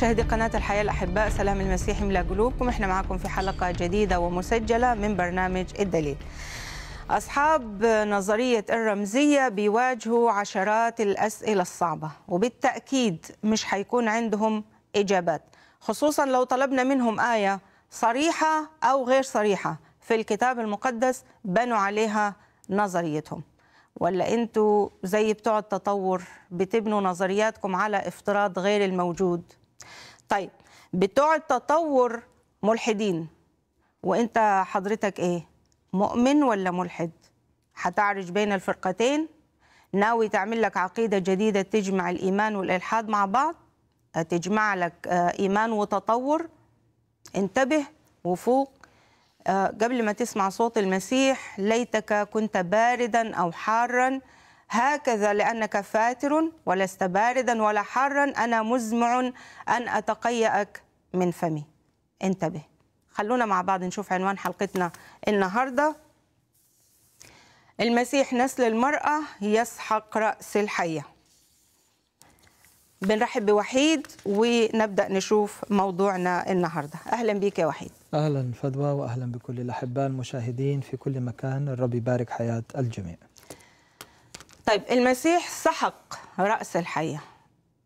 مشاهدي قناة الحياة الأحباء سلام المسيح ملا قلوبكم احنا معكم في حلقة جديدة ومسجلة من برنامج الدليل أصحاب نظرية الرمزية بيواجهوا عشرات الأسئلة الصعبة وبالتأكيد مش حيكون عندهم إجابات خصوصا لو طلبنا منهم آية صريحة أو غير صريحة في الكتاب المقدس بنوا عليها نظريتهم ولا انتوا زي بتوع التطور بتبنوا نظرياتكم على افتراض غير الموجود طيب بتوع التطور ملحدين وانت حضرتك ايه مؤمن ولا ملحد هتعرج بين الفرقتين ناوي تعمل لك عقيده جديده تجمع الايمان والالحاد مع بعض تجمع لك آه، ايمان وتطور انتبه وفوق آه، قبل ما تسمع صوت المسيح ليتك كنت باردا او حارا هكذا لأنك فاتر ولست باردا ولا حارا أنا مزمع أن أتقيأك من فمي انتبه خلونا مع بعض نشوف عنوان حلقتنا النهارده المسيح نسل المرأة يسحق رأس الحية بنرحب بوحيد ونبدأ نشوف موضوعنا النهاردة أهلا بك يا وحيد أهلا فدوى وأهلا بكل الأحباء المشاهدين في كل مكان الرب يبارك حياة الجميع طيب المسيح سحق رأس الحية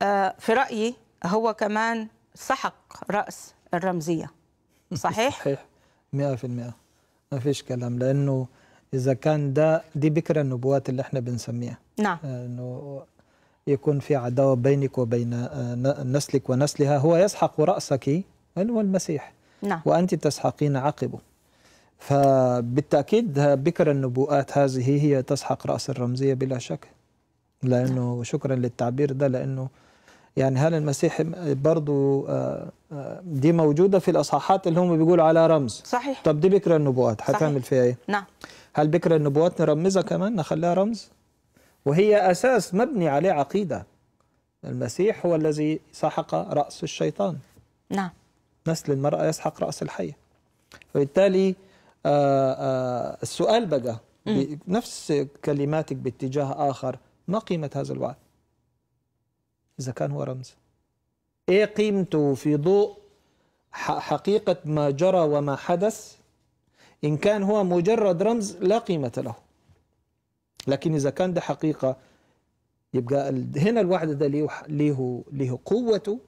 آه، في رأيي هو كمان سحق رأس الرمزية صحيح؟ صحيح 100% ما فيش كلام لأنه إذا كان ده دي بكرة النبوات اللي احنا بنسميها نعم آه، أنه يكون في عداوة بينك وبين آه، نسلك ونسلها هو يسحق رأسك هو المسيح نعم وأنت تسحقين عقبه فبالتاكيد بكر النبوءات هذه هي تسحق راس الرمزيه بلا شك لانه شكرا للتعبير ده لانه يعني هل المسيح برضه آه، آه، دي موجوده في الاصحاحات اللي هم بيقولوا على رمز صحيح طب دي بكر النبوءات هتعمل فيها ايه نعم هل بكر النبوءات نرمزها كمان نخليها رمز وهي اساس مبني عليه عقيده المسيح هو الذي سحق راس الشيطان نعم نسل المراه يسحق راس الحيه فبالتالي آه، آه، السؤال بقى بنفس كلماتك باتجاه آخر ما قيمة هذا الوعد إذا كان هو رمز إيه قيمته في ضوء حقيقة ما جرى وما حدث إن كان هو مجرد رمز لا قيمة له لكن إذا كان ده حقيقة يبقى هنا الوعد ده ليه, ليه, ليه قوته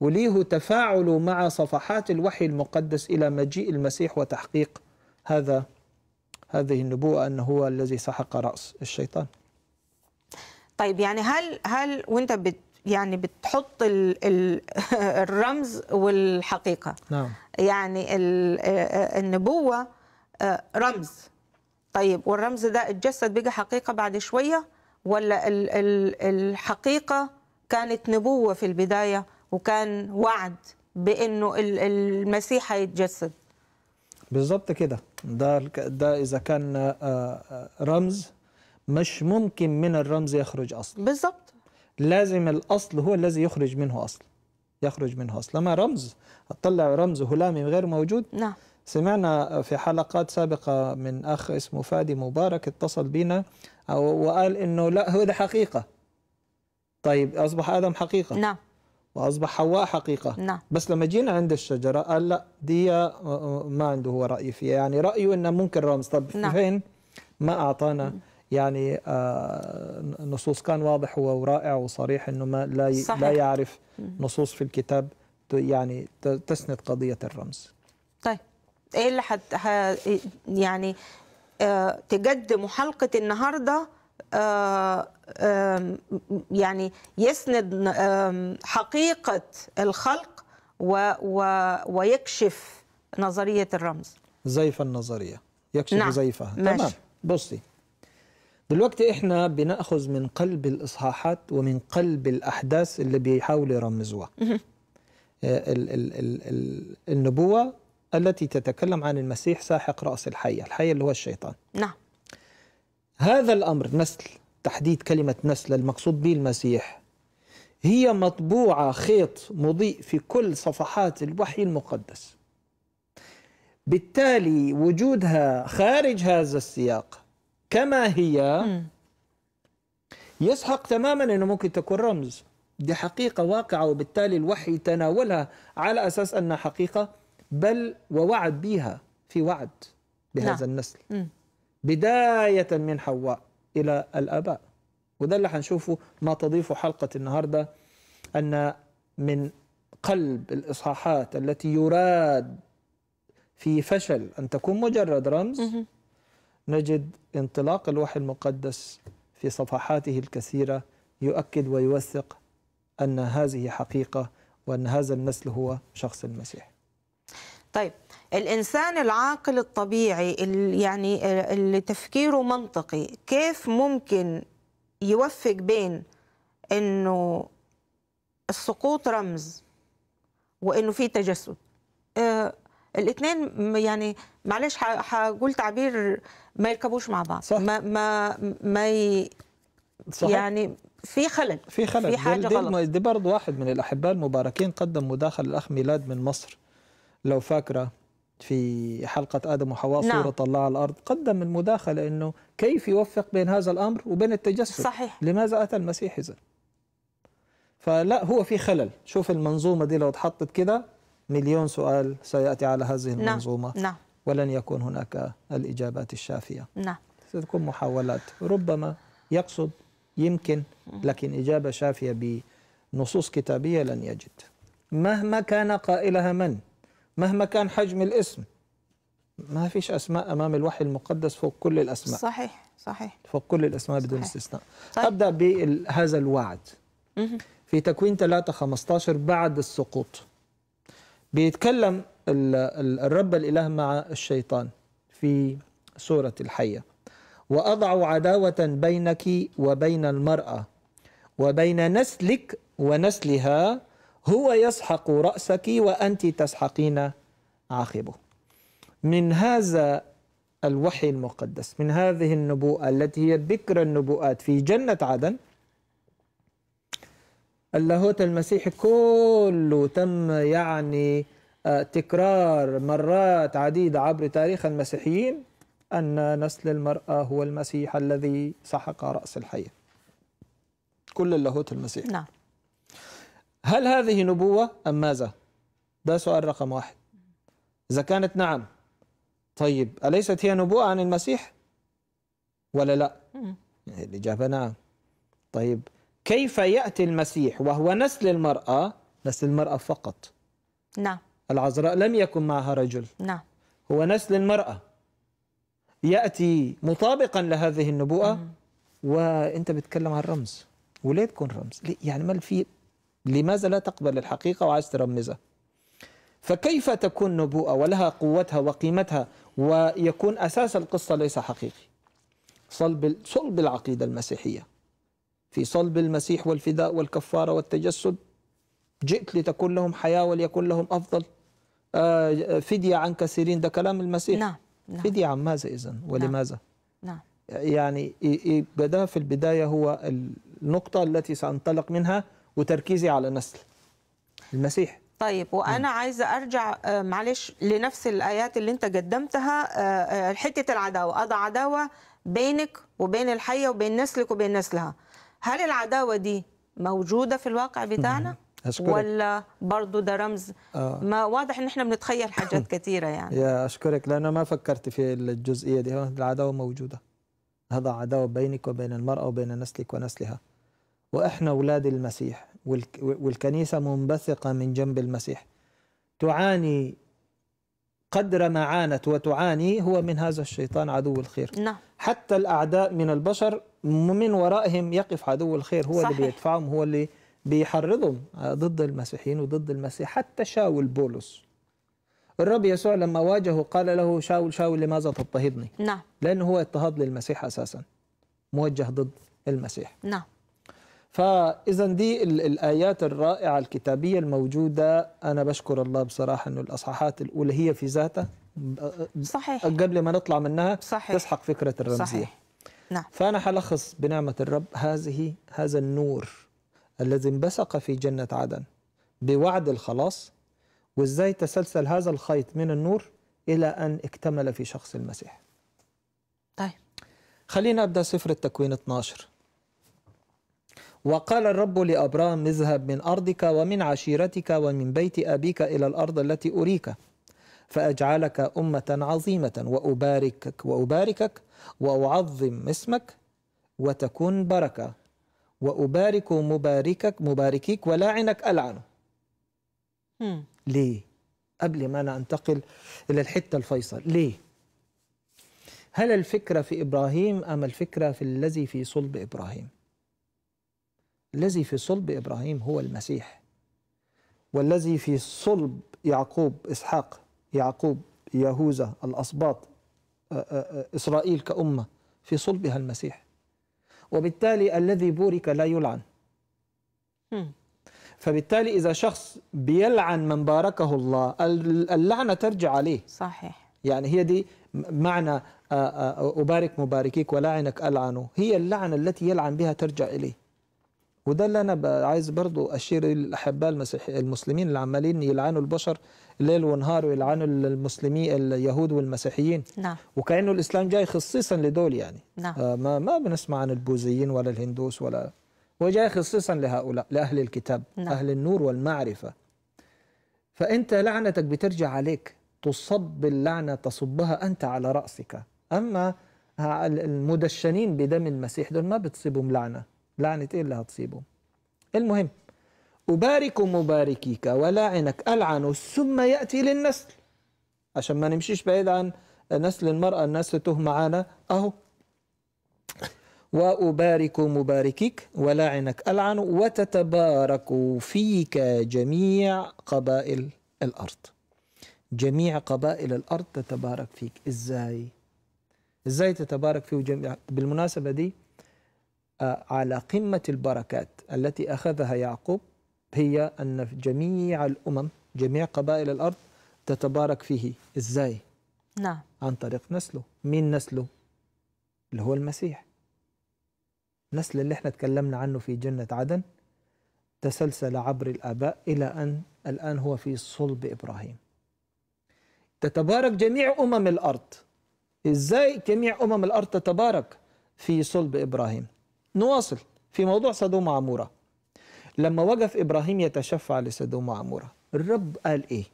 وليه تفاعله مع صفحات الوحي المقدس إلى مجيء المسيح وتحقيق هذا هذه النبوءة أنه هو الذي سحق رأس الشيطان طيب يعني هل هل وانت بت يعني بتحط الـ الـ الرمز والحقيقة نعم. يعني آه، النبوة آه، رمز طيب والرمز ده اتجسد بقى حقيقة بعد شوية ولا الـ الـ الحقيقة كانت نبوة في البداية وكان وعد بأنه المسيح هيتجسد بالظبط كده ده ده اذا كان آه، آه، رمز مش ممكن من الرمز يخرج اصل بالظبط لازم الاصل هو الذي يخرج منه اصل يخرج منه اصل لما رمز اطلع رمز هلامي غير موجود نعم سمعنا في حلقات سابقة من أخ اسمه فادي مبارك اتصل بنا وقال إنه لا هو ده حقيقة طيب أصبح آدم حقيقة نعم واصبح حواء حقيقه نعم. بس لما جينا عند الشجره قال لا دي آه، آه، ما عنده هو راي فيها يعني رايه انه ممكن رمز طب نعم. فين ما اعطانا يعني آه، نصوص كان واضح هو ورائع وصريح انه ما لا صحيح. لا يعرف نصوص في الكتاب يعني تسند قضيه الرمز طيب ايه اللي حد يعني تقدم حلقه النهارده يعني يسند حقيقة الخلق و ويكشف نظرية الرمز زيف النظرية يكشف نعم. زيفها ماشي. تمام بصي دلوقتي احنا بناخذ من قلب الاصحاحات ومن قلب الاحداث اللي بيحاولوا يرمزوها آه، ال ال ال ال النبوة التي تتكلم عن المسيح ساحق رأس الحية الحية اللي هو الشيطان نعم هذا الأمر نسل تحديد كلمة نسل المقصود به المسيح هي مطبوعة خيط مضيء في كل صفحات الوحي المقدس بالتالي وجودها خارج هذا السياق كما هي يسحق تماما أنه ممكن تكون رمز دي حقيقة واقعة وبالتالي الوحي تناولها على أساس أنها حقيقة بل ووعد بها في وعد بهذا لا. نعم. النسل م. بداية من حواء إلى الآباء وده اللي هنشوفه ما تضيفه حلقة النهاردة أن من قلب الإصحاحات التي يراد في فشل أن تكون مجرد رمز نجد انطلاق الوحي المقدس في صفحاته الكثيرة يؤكد ويوثق أن هذه حقيقة وأن هذا النسل هو شخص المسيح طيب الانسان العاقل الطبيعي اللي يعني اللي تفكيره منطقي كيف ممكن يوفق بين انه السقوط رمز وانه في تجسد آه الاثنين يعني معلش هقول تعبير ما يركبوش مع بعض صح. ما ما ما ي... صح. يعني في خلل في خلل في حاجه دي غلط دي برضه واحد من الاحباء المباركين قدم مداخله الاخ ميلاد من مصر لو فاكره في حلقة آدم وحواء نعم. صورة الله على الأرض قدم المداخلة أنه كيف يوفق بين هذا الأمر وبين التجسد صحيح. لماذا أتى المسيح إذا فلا هو في خلل شوف المنظومة دي لو اتحطت كده مليون سؤال سيأتي على هذه نعم، المنظومة نعم. نعم. ولن يكون هناك الإجابات الشافية نعم. ستكون محاولات ربما يقصد يمكن لكن إجابة شافية بنصوص كتابية لن يجد مهما كان قائلها من مهما كان حجم الاسم ما فيش أسماء أمام الوحي المقدس فوق كل الأسماء صحيح صحيح فوق كل الأسماء بدون استثناء صحيح. طيب. أبدأ بهذا الوعد في تكوين 3 15 بعد السقوط بيتكلم الرب الإله مع الشيطان في سورة الحية وأضع عداوة بينك وبين المرأة وبين نسلك ونسلها هو يسحق رأسك وأنت تسحقين عاقبه من هذا الوحي المقدس من هذه النبوءة التي هي ذكرى النبوءات في جنة عدن اللاهوت المسيحي كله تم يعني آه، تكرار مرات عديدة عبر تاريخ المسيحيين أن نسل المرأة هو المسيح الذي سحق رأس الحية كل اللاهوت المسيحي نعم هل هذه نبوة أم ماذا ده سؤال رقم واحد إذا كانت نعم طيب أليست هي نبوءة عن المسيح ولا لا الإجابة نعم طيب كيف يأتي المسيح وهو نسل المرأة نسل المرأة فقط نعم العذراء لم يكن معها رجل نعم هو نسل المرأة يأتي مطابقا لهذه النبوءة مم. وأنت بتتكلم عن رمز وليه تكون رمز؟ ليه؟ يعني ما في لماذا لا تقبل الحقيقة وعايز ترمزها فكيف تكون نبوءة ولها قوتها وقيمتها ويكون أساس القصة ليس حقيقي صلب, صلب العقيدة المسيحية في صلب المسيح والفداء والكفارة والتجسد جئت لتكون لهم حياة وليكن لهم أفضل آه، فدية عن كثيرين ده كلام المسيح نعم, نعم. فدية عن ماذا إذا نعم، ولماذا نعم يعني بدأ في البداية هو النقطة التي سأنطلق منها وتركيزي على نسل المسيح طيب وانا م. عايزه ارجع آه، معلش لنفس الايات اللي انت قدمتها آه، آه، حته العداوه اضع عداوه بينك وبين الحيه وبين نسلك وبين نسلها هل العداوه دي موجوده في الواقع بتاعنا أشكرك. ولا برضو ده رمز آه. ما واضح ان احنا بنتخيل حاجات كثيره يعني يا اشكرك لانه ما فكرت في الجزئيه دي العداوه موجوده هذا عداوه بينك وبين المراه وبين نسلك ونسلها وإحنا أولاد المسيح والكنيسة منبثقة من جنب المسيح تعاني قدر ما عانت وتعاني هو من هذا الشيطان عدو الخير نعم. حتى الأعداء من البشر من ورائهم يقف عدو الخير هو صحيح. اللي بيدفعهم هو اللي بيحرضهم آه، ضد المسيحيين وضد المسيح حتى شاول بولس الرب يسوع لما واجهه قال له شاول شاول لماذا تضطهدني نعم لأنه هو اضطهاد للمسيح أساسا موجه ضد المسيح نعم فاذا دي الايات الرائعه الكتابيه الموجوده انا بشكر الله بصراحه انه الاصحاحات الاولى هي في ذاتها صحيح قبل ما نطلع منها صحيح تسحق فكره الرمزيه صحيح نعم فانا حلخص بنعمه الرب هذه هذا النور الذي انبثق في جنه عدن بوعد الخلاص وازاي تسلسل هذا الخيط من النور الى ان اكتمل في شخص المسيح. طيب خلينا ابدا سفر التكوين 12 وقال الرب لأبرام اذهب من أرضك ومن عشيرتك ومن بيت أبيك إلى الأرض التي أريك فأجعلك أمة عظيمة وأباركك وأباركك وأعظم اسمك وتكون بركة وأبارك مباركك مباركيك ولاعنك ألعنه ليه؟ قبل ما أنا أنتقل إلى الحتة الفيصل ليه؟ هل الفكرة في إبراهيم أم الفكرة في الذي في صلب إبراهيم؟ الذي في صلب إبراهيم هو المسيح والذي في صلب يعقوب إسحاق يعقوب يهوذا الأسباط آه، آه، آه، إسرائيل كأمة في صلبها المسيح وبالتالي الذي بورك لا يلعن فبالتالي إذا شخص بيلعن من باركه الله اللعنة ترجع عليه صحيح يعني هي دي معنى أبارك مباركيك ولعنك ألعنه هي اللعنة التي يلعن بها ترجع إليه وده اللي انا عايز برضو اشير للاحباء المسلمين اللي عمالين يلعنوا البشر ليل ونهار ويلعنوا المسلمين اليهود والمسيحيين نعم وكانه الاسلام جاي خصيصا لدول يعني نعم آه ما ما بنسمع عن البوذيين ولا الهندوس ولا هو جاي خصيصا لهؤلاء لاهل الكتاب نعم. اهل النور والمعرفه فانت لعنتك بترجع عليك تصب اللعنه تصبها انت على راسك اما المدشنين بدم المسيح دول ما بتصيبهم لعنه لعنة إيه اللي هتصيبه المهم أبارك مباركيك ولاعنك ألعن ثم يأتي للنسل عشان ما نمشيش بعيد عن نسل المرأة الناس تتوه معانا أهو وأبارك مباركيك ولاعنك ألعن وتتبارك فيك جميع قبائل الأرض جميع قبائل الأرض تتبارك فيك إزاي؟ إزاي تتبارك فيه جميع بالمناسبة دي على قمة البركات التي أخذها يعقوب هي أن جميع الأمم جميع قبائل الأرض تتبارك فيه إزاي؟ نعم عن طريق نسله مين نسله؟ اللي هو المسيح نسل اللي احنا تكلمنا عنه في جنة عدن تسلسل عبر الآباء إلى أن الآن هو في صلب إبراهيم تتبارك جميع أمم الأرض إزاي جميع أمم الأرض تتبارك في صلب إبراهيم نواصل في موضوع صدوم وعمورة لما وقف إبراهيم يتشفع لصدوم وعمورة الرب قال إيه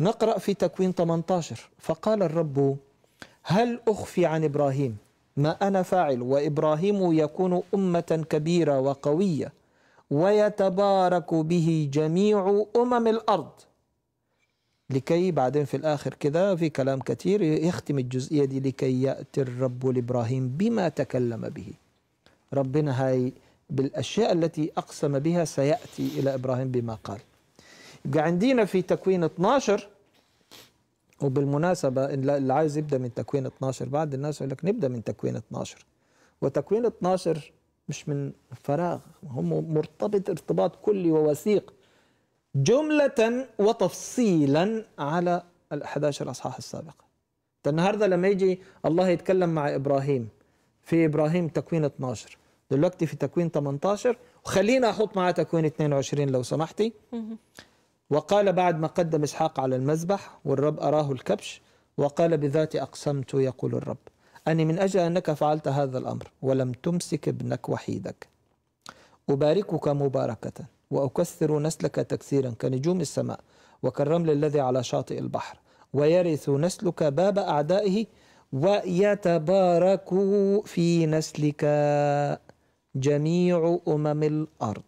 نقرأ في تكوين 18 فقال الرب هل أخفي عن إبراهيم ما أنا فاعل وإبراهيم يكون أمة كبيرة وقوية ويتبارك به جميع أمم الأرض لكي بعدين في الآخر كده في كلام كثير يختم الجزئية دي لكي يأتي الرب لإبراهيم بما تكلم به ربنا هاي بالأشياء التي أقسم بها سيأتي إلى إبراهيم بما قال يبقى عندنا في تكوين 12 وبالمناسبة اللي عايز يبدأ من تكوين 12 بعض الناس يقول لك نبدأ من تكوين 12 وتكوين 12 مش من فراغ هم مرتبط ارتباط كلي ووثيق جملة وتفصيلا على ال 11 أصحاح السابقة النهاردة لما يجي الله يتكلم مع إبراهيم في ابراهيم تكوين 12 دلوقتي في تكوين 18 وخلينا احط معاه تكوين 22 لو سمحتي وقال بعد ما قدم اسحاق على المذبح والرب اراه الكبش وقال بذاتي اقسمت يقول الرب اني من اجل انك فعلت هذا الامر ولم تمسك ابنك وحيدك اباركك مباركه واكثر نسلك تكثيرا كنجوم السماء وكالرمل الذي على شاطئ البحر ويرث نسلك باب اعدائه ويتبارك في نسلك جميع أمم الأرض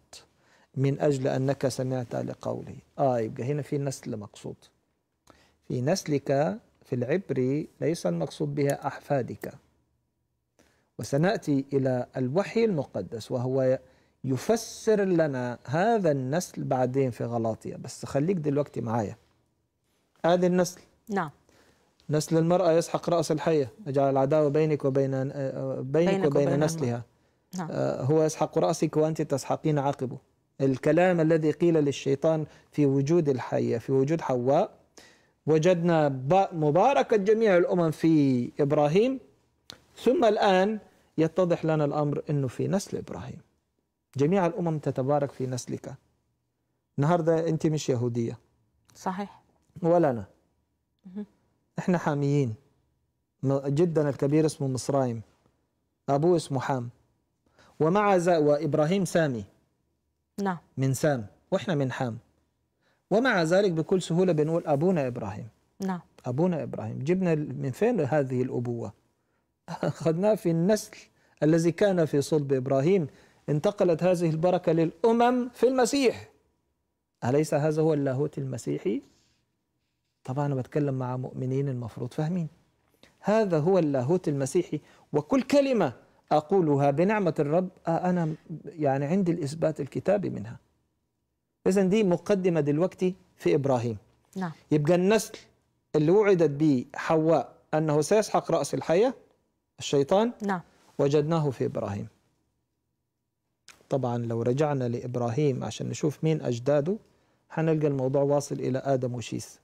من أجل أنك سمعت لقولي آه يبقى هنا في نسل مقصود في نسلك في العبري ليس المقصود بها أحفادك وسنأتي إلى الوحي المقدس وهو يفسر لنا هذا النسل بعدين في غلاطية بس خليك دلوقتي معايا هذا النسل نعم نسل المرأة يسحق رأس الحية أجعل العداوة بينك وبين بينك وبين نسلها نعم. آه، هو يسحق رأسك وأنت تسحقين عقبه الكلام الذي قيل للشيطان في وجود الحية في وجود حواء وجدنا مباركة جميع الأمم في إبراهيم ثم الآن يتضح لنا الأمر أنه في نسل إبراهيم جميع الأمم تتبارك في نسلك النهاردة أنت مش يهودية صحيح ولا أنا احنا حاميين جدنا الكبير اسمه مصرايم ابوه اسمه حام ومع ذا وابراهيم سامي نعم من سام واحنا من حام ومع ذلك بكل سهوله بنقول ابونا ابراهيم نعم ابونا ابراهيم جبنا من فين هذه الابوه اخذناها في النسل الذي كان في صلب ابراهيم انتقلت هذه البركه للامم في المسيح اليس هذا هو اللاهوت المسيحي طبعا أنا بتكلم مع مؤمنين المفروض فاهمين هذا هو اللاهوت المسيحي وكل كلمة أقولها بنعمة الرب آه، أنا يعني عندي الإثبات الكتابي منها إذا دي مقدمة دلوقتي في إبراهيم نعم. يبقى النسل اللي وعدت به حواء أنه سيسحق رأس الحية الشيطان نعم. وجدناه في إبراهيم طبعا لو رجعنا لإبراهيم عشان نشوف مين أجداده هنلقى الموضوع واصل إلى آدم وشيس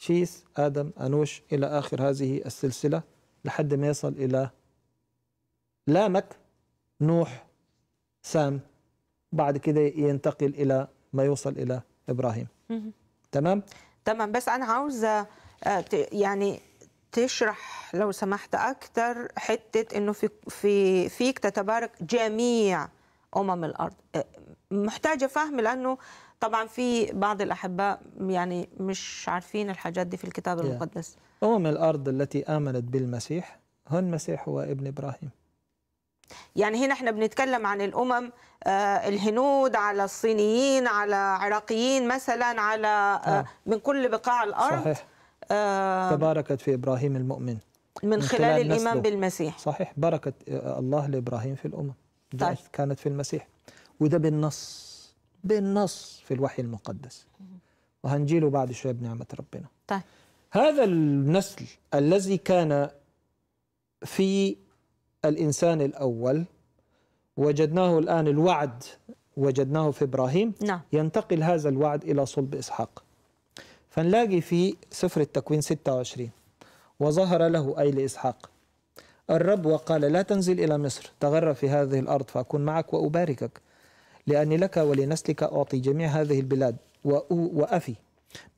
تشيس آدم أنوش إلى آخر هذه السلسلة لحد ما يصل إلى لامك نوح سام بعد كده ينتقل إلى ما يوصل إلى إبراهيم تمام؟ تمام بس أنا عاوزة آه، يعني تشرح لو سمحت اكثر حتة إنه في في فيك تتبارك جميع أمم الأرض آه، محتاجة فهم لأنه طبعا في بعض الأحباء يعني مش عارفين الحاجات دي في الكتاب المقدس أمم الأرض التي آمنت بالمسيح هن مسيح ابن إبراهيم يعني هنا احنا بنتكلم عن الامم آه، الهنود على الصينيين على عراقيين مثلا على آه، آه. من كل بقاع الارض صحيح تباركت في ابراهيم المؤمن من, خلال, خلال الايمان بالمسيح صحيح بركه الله لابراهيم في الامم طيب. كانت في المسيح وده بالنص بالنص في الوحي المقدس وهنجيله بعد شويه بنعمه ربنا طيب هذا النسل الذي كان في الانسان الاول وجدناه الان الوعد وجدناه في ابراهيم نعم. ينتقل هذا الوعد الى صلب اسحاق فنلاقي في سفر التكوين 26 وظهر له اي لاسحاق الرب وقال لا تنزل الى مصر تغرب في هذه الارض فاكون معك واباركك لأني لك ولنسلك أعطي جميع هذه البلاد وأفي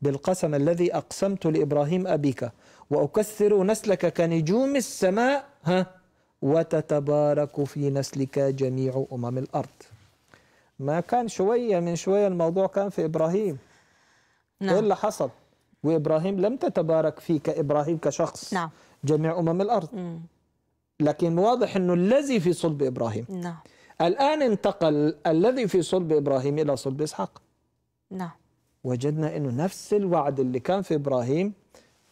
بالقسم الذي أقسمت لإبراهيم أبيك وأكثر نسلك كنجوم السماء ها وتتبارك في نسلك جميع أمم الأرض ما كان شوية من شوية الموضوع كان في إبراهيم نعم. إلا إيه اللي حصل وإبراهيم لم تتبارك فيك إبراهيم كشخص نعم. جميع أمم الأرض م. لكن واضح أنه الذي في صلب إبراهيم نعم الآن انتقل الذي في صلب إبراهيم إلى صلب إسحاق نعم وجدنا أنه نفس الوعد اللي كان في إبراهيم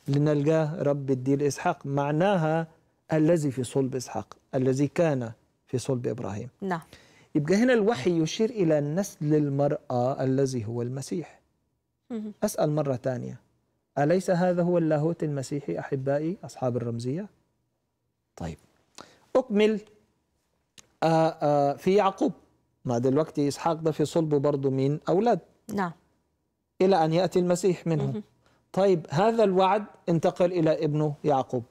لنلقاه رب الدين إسحاق معناها الذي في صلب إسحاق الذي كان في صلب إبراهيم نعم يبقى هنا الوحي يشير إلى نسل المرأة الذي هو المسيح أسأل مرة ثانية أليس هذا هو اللاهوت المسيحي أحبائي أصحاب الرمزية؟ طيب أكمل آه، آه، في يعقوب ما دلوقتي إسحاق ده في صلبه برضه مين أولاد نعم إلى أن يأتي المسيح منهم طيب هذا الوعد انتقل إلى ابنه يعقوب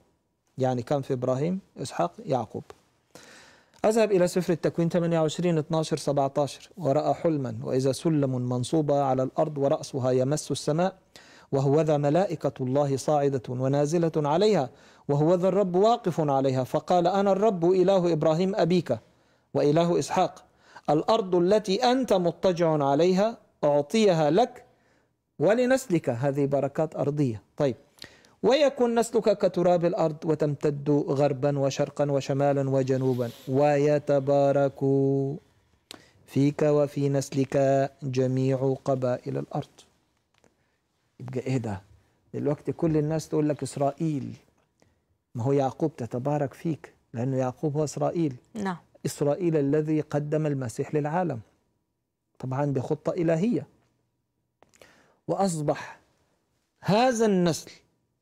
يعني كان في إبراهيم إسحاق يعقوب أذهب إلى سفر التكوين 28 12 17 ورأى حلما وإذا سلم منصوبة على الأرض ورأسها يمس السماء وهوذا ملائكة الله صاعدة ونازلة عليها وهوذا الرب واقف عليها فقال أنا الرب إله إبراهيم أبيك وإله إسحاق الأرض التي أنت مضطجع عليها أعطيها لك ولنسلك هذه بركات أرضية طيب ويكون نسلك كتراب الأرض وتمتد غربا وشرقا وشمالا وجنوبا ويتبارك فيك وفي نسلك جميع قبائل الأرض يبقى إيه ده دلوقتي كل الناس تقول لك إسرائيل ما هو يعقوب تتبارك فيك لأنه يعقوب هو إسرائيل نعم إسرائيل الذي قدم المسيح للعالم طبعا بخطة إلهية وأصبح هذا النسل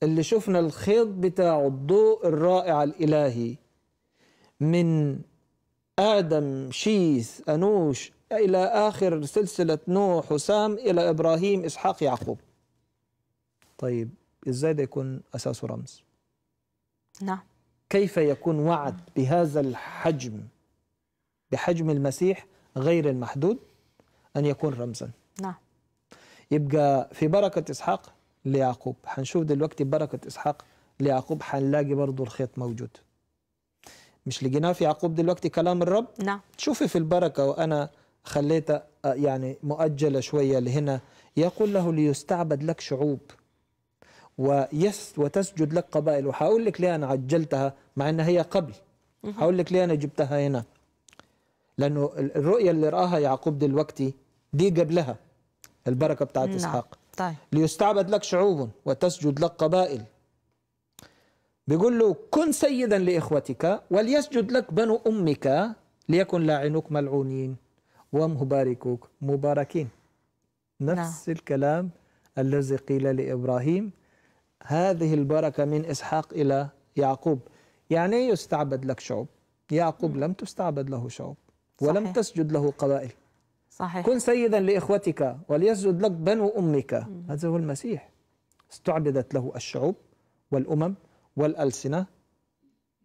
اللي شفنا الخيط بتاعه الضوء الرائع الإلهي من آدم شيث أنوش إلى آخر سلسلة نوح وسام إلى إبراهيم إسحاق يعقوب طيب إزاي ده يكون أساسه رمز نعم كيف يكون وعد بهذا الحجم بحجم المسيح غير المحدود أن يكون رمزا نعم يبقى في بركة إسحاق ليعقوب هنشوف دلوقتي بركة إسحاق ليعقوب هنلاقي برضو الخيط موجود مش لقيناه في يعقوب دلوقتي كلام الرب نعم شوفي في البركة وأنا خليتها آه، يعني مؤجلة شوية لهنا يقول له ليستعبد لك شعوب ويس وتسجد لك قبائل وحقول لك ليه أنا عجلتها مع أنها هي قبل هقول لك ليه أنا جبتها هنا لانه الرؤيه اللي راها يعقوب دلوقتي دي قبلها البركه بتاعت نعم. اسحاق طيب. ليستعبد لك شعوب وتسجد لك قبائل بيقول له كن سيدا لاخوتك وليسجد لك بنو امك ليكن لاعنوك ملعونين ومباركوك مباركين نفس نعم. الكلام الذي قيل لابراهيم هذه البركه من اسحاق الى يعقوب يعني إيه يستعبد لك شعوب يعقوب لم تستعبد له شعوب ولم صحيح. تسجد له قبائل صحيح كن سيدا لإخوتك وليسجد لك بنو أمك مم. هذا هو المسيح استعبدت له الشعوب والأمم والألسنة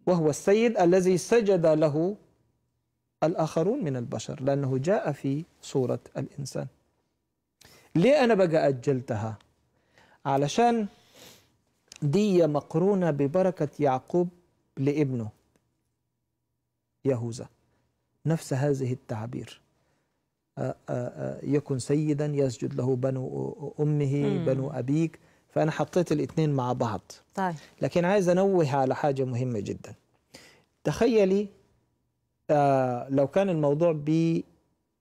وهو السيد الذي سجد له الآخرون من البشر لأنه جاء في صورة الإنسان ليه أنا بقى أجلتها علشان دي مقرونة ببركة يعقوب لابنه يهوذا نفس هذه التعابير يكن سيدا يسجد له بنو أمه بنو أبيك فأنا حطيت الاثنين مع بعض طيب. لكن عايز أنوه على حاجة مهمة جدا تخيلي لو كان الموضوع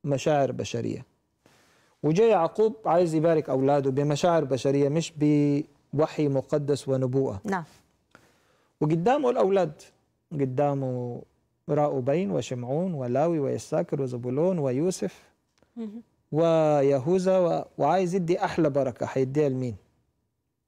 بمشاعر بشرية وجاء يعقوب عايز يبارك أولاده بمشاعر بشرية مش بوحي مقدس ونبوءة نعم وقدامه الأولاد قدامه ورأوبين وشمعون ولاوي ويساكر وزبولون ويوسف ويهوذا و... وعايز يدي احلى بركه هيديها لمين؟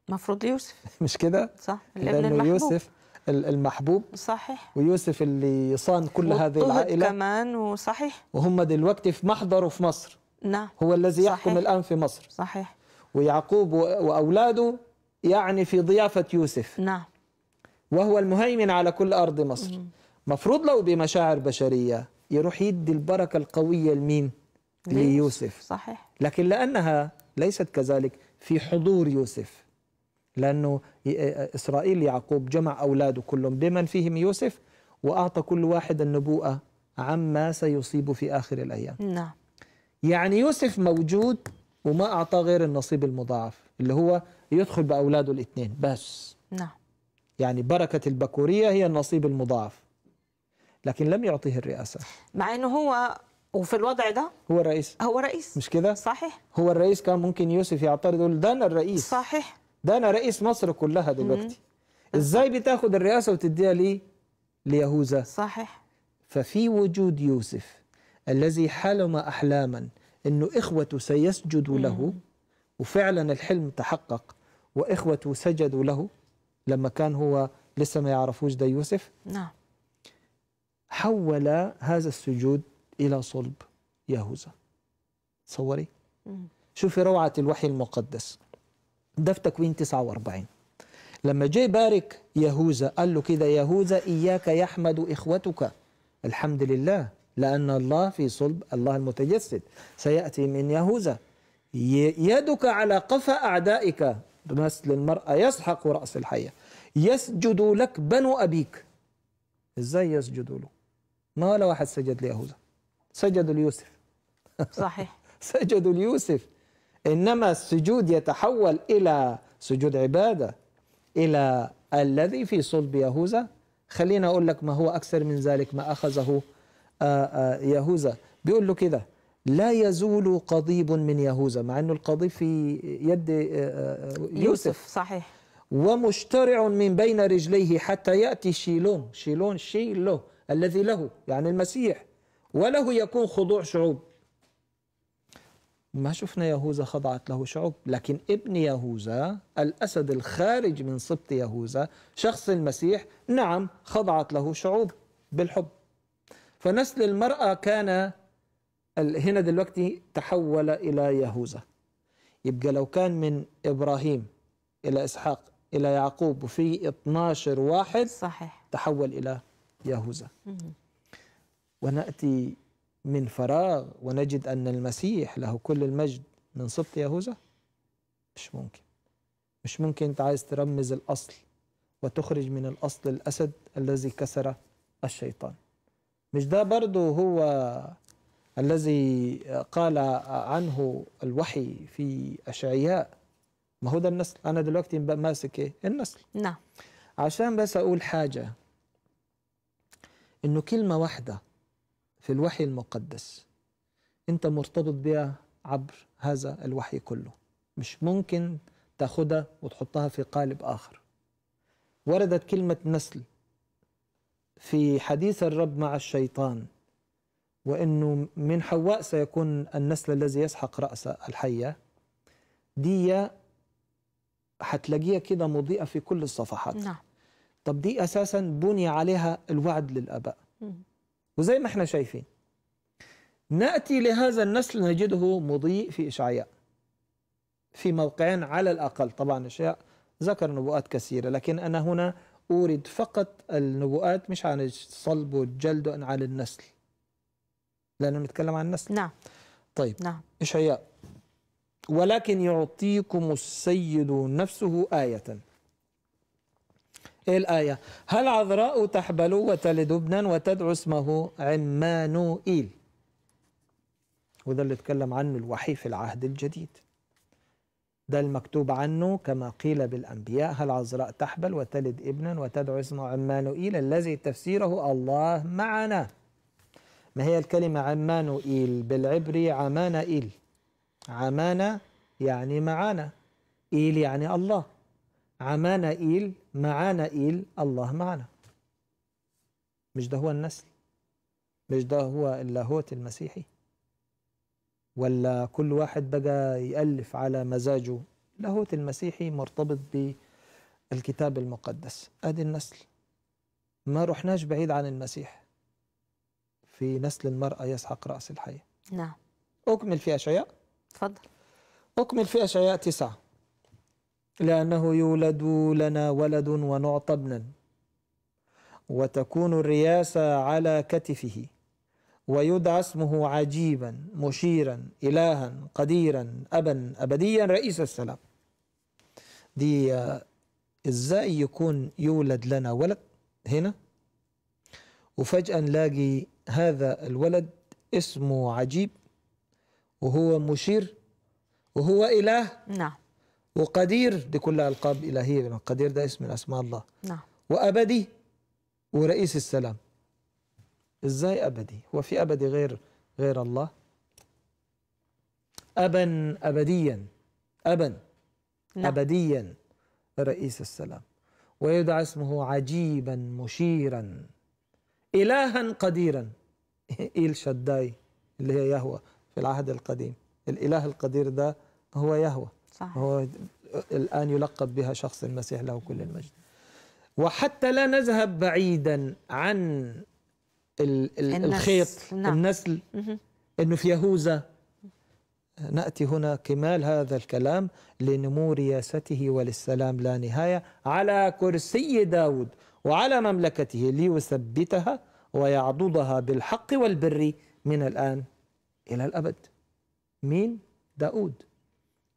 المفروض يوسف مش كده؟ صح الابن المحبوب يوسف المحبوب صحيح ويوسف اللي صان كل هذه العائله كمان وصحيح وهم دلوقتي في محضره في مصر نعم هو الذي يحكم صحيح. الان في مصر صحيح ويعقوب واولاده يعني في ضيافه يوسف نعم وهو المهيمن على كل ارض مصر مم. مفروض لو بمشاعر بشرية يروح يدي البركة القوية لمين؟ ليوسف صحيح لكن لأنها ليست كذلك في حضور يوسف لأنه إسرائيل يعقوب جمع أولاده كلهم بمن فيهم يوسف وأعطى كل واحد النبوءة عما سيصيب في آخر الأيام نعم يعني يوسف موجود وما أعطاه غير النصيب المضاعف اللي هو يدخل بأولاده الاثنين بس نعم يعني بركة البكورية هي النصيب المضاعف لكن لم يعطيه الرئاسة مع أنه هو وفي الوضع ده هو الرئيس هو رئيس مش كده صحيح هو الرئيس كان ممكن يوسف يعترض يقول ده أنا الرئيس صحيح ده أنا رئيس مصر كلها دلوقتي إزاي بتاخد الرئاسة وتديها لي ليهوذا صحيح ففي وجود يوسف الذي حلم أحلاما أنه إخوته سيسجدوا له وفعلا الحلم تحقق وإخوته سجدوا له لما كان هو لسه ما يعرفوش ده يوسف نعم حول هذا السجود إلى صلب يهوذا تصوري شوفي روعة الوحي المقدس ده في تكوين 49 لما جه بارك يهوذا قال له كده يهوذا إياك يحمد إخوتك الحمد لله لأن الله في صلب الله المتجسد سيأتي من يهوذا يدك على قفا أعدائك بمثل المرأة يسحق رأس الحية يسجد لك بنو أبيك إزاي يسجدوا له ما ولا واحد سجد ليهوذا سجدوا ليوسف صحيح سجدوا ليوسف انما السجود يتحول الى سجود عباده الى الذي في صلب يهوذا خلينا اقول لك ما هو اكثر من ذلك ما اخذه آه، آه، يهوذا بيقول له كده لا يزول قضيب من يهوذا مع انه القضيب في يد آه، يوسف, يوسف صحيح ومشترع من بين رجليه حتى ياتي شيلون شيلون شيلو الذي له يعني المسيح وله يكون خضوع شعوب ما شفنا يهوذا خضعت له شعوب لكن ابن يهوذا الأسد الخارج من سبط يهوذا شخص المسيح نعم خضعت له شعوب بالحب فنسل المرأة كان هنا دلوقتي تحول إلى يهوذا يبقى لو كان من إبراهيم إلى إسحاق إلى يعقوب وفي 12 واحد صحيح تحول إلى يهوذا ونأتي من فراغ ونجد أن المسيح له كل المجد من سبط يهوذا مش ممكن مش ممكن أنت عايز ترمز الأصل وتخرج من الأصل الأسد الذي كسر الشيطان مش ده برضه هو الذي قال عنه الوحي في أشعياء ما هو ده النسل أنا دلوقتي ماسك إيه؟ النسل نعم عشان بس أقول حاجة انه كلمه واحده في الوحي المقدس انت مرتبط بها عبر هذا الوحي كله مش ممكن تاخدها وتحطها في قالب اخر وردت كلمه نسل في حديث الرب مع الشيطان وانه من حواء سيكون النسل الذي يسحق راس الحيه دي هتلاقيها كده مضيئه في كل الصفحات نعم طب دي أساسا بني عليها الوعد للآباء وزي ما احنا شايفين نأتي لهذا النسل نجده مضيء في إشعياء في موقعين على الأقل طبعا إشعياء ذكر نبوءات كثيرة لكن أنا هنا أورد فقط النبوءات مش عن الصلب والجلد وأن عن النسل لأنه نتكلم عن النسل نعم طيب نعم إشعياء ولكن يعطيكم السيد نفسه آية إيه الآية هل عذراء تحبل وتلد ابنا وتدعو اسمه عمانوئيل وده اللي اتكلم عنه الوحي في العهد الجديد ده المكتوب عنه كما قيل بالأنبياء هل عذراء تحبل وتلد ابنا وتدعو اسمه عمانوئيل الذي تفسيره الله معنا ما هي الكلمة عمانوئيل بالعبري عمانائيل عمانا يعني معانا إيل يعني الله عمانا إيل معانا إيل الله معنا مش ده هو النسل مش ده هو اللاهوت المسيحي ولا كل واحد بقى يألف على مزاجه اللاهوت المسيحي مرتبط بالكتاب المقدس ادي النسل ما رحناش بعيد عن المسيح في نسل المرأة يسحق رأس الحية نعم أكمل في أشعياء تفضل أكمل في أشعياء تسعة لأنه يولد لنا ولد ونعطى ابنا وتكون الرياسة على كتفه ويدعى اسمه عجيبا مشيرا إلها قديرا أبا أبديا رئيس السلام دي إزاي يكون يولد لنا ولد هنا وفجأة نلاقي هذا الولد اسمه عجيب وهو مشير وهو إله نعم وقدير دي كلها ألقاب إلهية قدير ده اسم من أسماء الله نعم وأبدي ورئيس السلام إزاي أبدي هو في أبدي غير غير الله أبا أبديا أبا نعم. أبديا رئيس السلام ويدعى اسمه عجيبا مشيرا إلها قديرا إيل شداي اللي هي يهوى في العهد القديم الإله القدير ده هو يهوى صح. هو الآن يلقب بها شخص المسيح له كل المجد وحتى لا نذهب بعيدا عن ال ال النسل. الخيط نعم. النسل أنه في يهوذا نأتي هنا كمال هذا الكلام لنمو رياسته وللسلام لا نهاية على كرسي داود وعلى مملكته ليثبتها ويعضدها بالحق والبر من الآن إلى الأبد مين؟ داود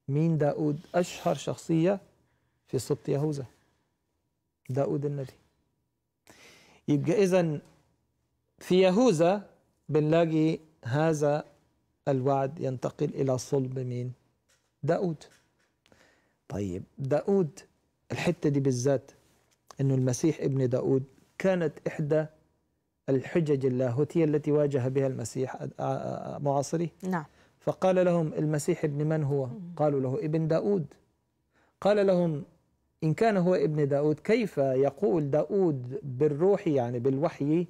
مين داود أشهر شخصية في سبط يهوذا داود النبي يبقى إذا في يهوذا بنلاقي هذا الوعد ينتقل إلى صلب مين داود طيب داود الحتة دي بالذات أنه المسيح ابن داود كانت إحدى الحجج اللاهوتية التي واجه بها المسيح آه، آه، آه، معاصريه نعم فقال لهم المسيح ابن من هو قالوا له ابن داود قال لهم إن كان هو ابن داود كيف يقول داود بالروح يعني بالوحي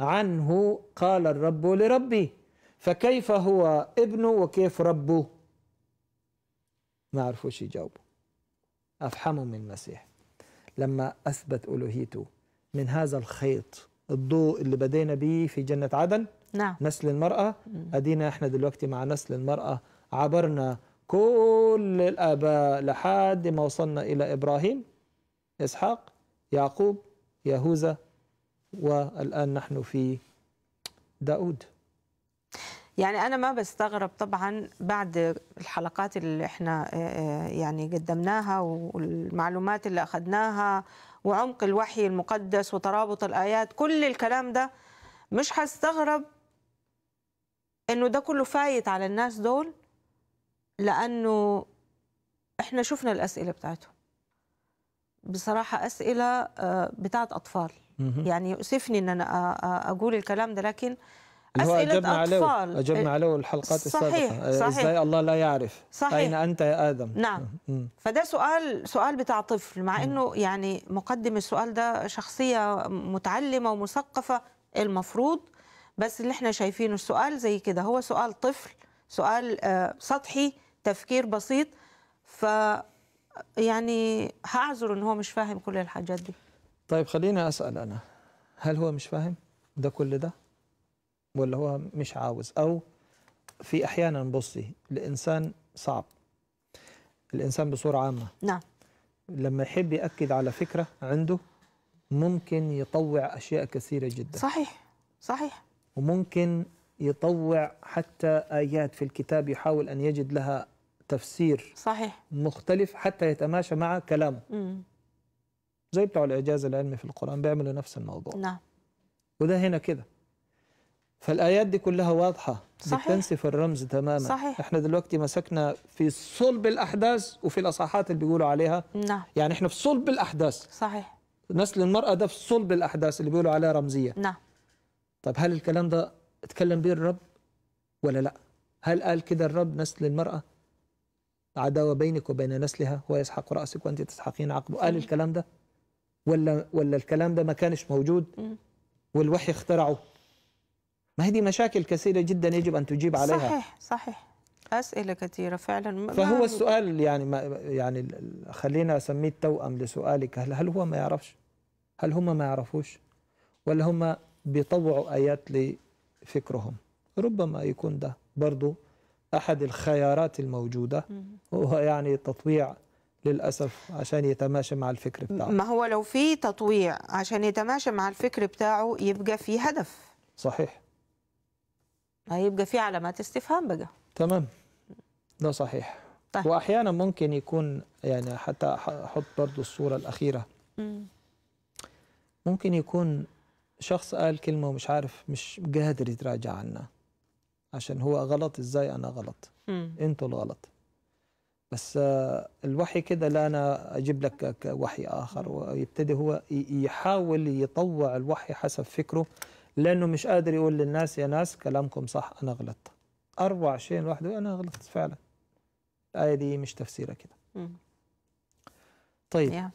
عنه قال الرب لربي فكيف هو ابنه وكيف ربه ما عرفوا شي يجاوبوا أفحموا من المسيح لما أثبت ألوهيته من هذا الخيط الضوء اللي بدينا بيه في جنة عدن نعم نسل المرأة أدينا إحنا دلوقتي مع نسل المرأة عبرنا كل الآباء لحد ما وصلنا إلى إبراهيم إسحاق يعقوب يهوذا والآن نحن في داود يعني أنا ما بستغرب طبعا بعد الحلقات اللي احنا آه، آه، يعني قدمناها والمعلومات اللي أخذناها وعمق الوحي المقدس وترابط الآيات كل الكلام ده مش هستغرب إنه ده كله فايت على الناس دول لأنه إحنا شفنا الأسئلة بتاعتهم بصراحة أسئلة آه، بتاعت أطفال يعني يؤسفني إن أنا آه، آه، أقول الكلام ده لكن أسئلة أجبنا أطفال عليه. أجبنا عليه الحلقات صحيح السابقة صحيح إيه، إزاي الله لا يعرف صحيح أين أنت يا آدم نعم مم. فده سؤال سؤال بتاع طفل مع أنه يعني مقدم السؤال ده شخصية متعلمة ومثقفة المفروض بس اللي احنا شايفينه السؤال زي كده هو سؤال طفل سؤال آه، سطحي تفكير بسيط ف يعني هعذر ان هو مش فاهم كل الحاجات دي طيب خليني اسال انا هل هو مش فاهم ده كل ده ولا هو مش عاوز أو في أحيانا بصي الإنسان صعب الإنسان بصورة عامة نعم لما يحب يأكد على فكرة عنده ممكن يطوع أشياء كثيرة جدا صحيح صحيح وممكن يطوع حتى آيات في الكتاب يحاول أن يجد لها تفسير صحيح مختلف حتى يتماشى مع كلامه امم زي بتوع الإعجاز العلمي في القرآن بيعملوا نفس الموضوع نعم وده هنا كده فالايات دي كلها واضحه صحيح. بتنسف الرمز تماما صحيح. احنا دلوقتي مسكنا في صلب الاحداث وفي الاصحاحات اللي بيقولوا عليها نعم يعني احنا في صلب الاحداث صحيح نسل المراه ده في صلب الاحداث اللي بيقولوا عليها رمزيه نعم طب هل الكلام ده اتكلم به الرب ولا لا هل قال كده الرب نسل المراه عداوه بينك وبين نسلها هو يسحق راسك وانت تسحقين عقبه قال الكلام ده ولا ولا الكلام ده ما كانش موجود والوحي اخترعه ما هي دي مشاكل كثيرة جدا يجب أن تجيب عليها صحيح صحيح أسئلة كثيرة فعلا فهو السؤال يعني ما يعني خلينا أسميه التوأم لسؤالك هل, هل هو ما يعرفش؟ هل هم ما يعرفوش؟ ولا هم بيطوعوا آيات لفكرهم؟ ربما يكون ده برضو أحد الخيارات الموجودة هو يعني تطويع للأسف عشان يتماشى مع الفكر بتاعه ما هو لو في تطويع عشان يتماشى مع الفكر بتاعه يبقى في هدف صحيح هيبقى في علامات استفهام بقى تمام ده صحيح طيب. واحيانا ممكن يكون يعني حتى احط برضو الصوره الاخيره ممكن يكون شخص قال كلمه ومش عارف مش قادر يتراجع عنها عشان هو غلط ازاي انا غلط انتوا الغلط بس آه، الوحي كده لا انا اجيب لك وحي اخر ويبتدي هو يحاول يطوع الوحي حسب فكره لأنه مش قادر يقول للناس يا ناس كلامكم صح أنا غلطت أربع شيء لوحده أنا غلطت فعلا الآية دي مش تفسيرها كده طيب yeah.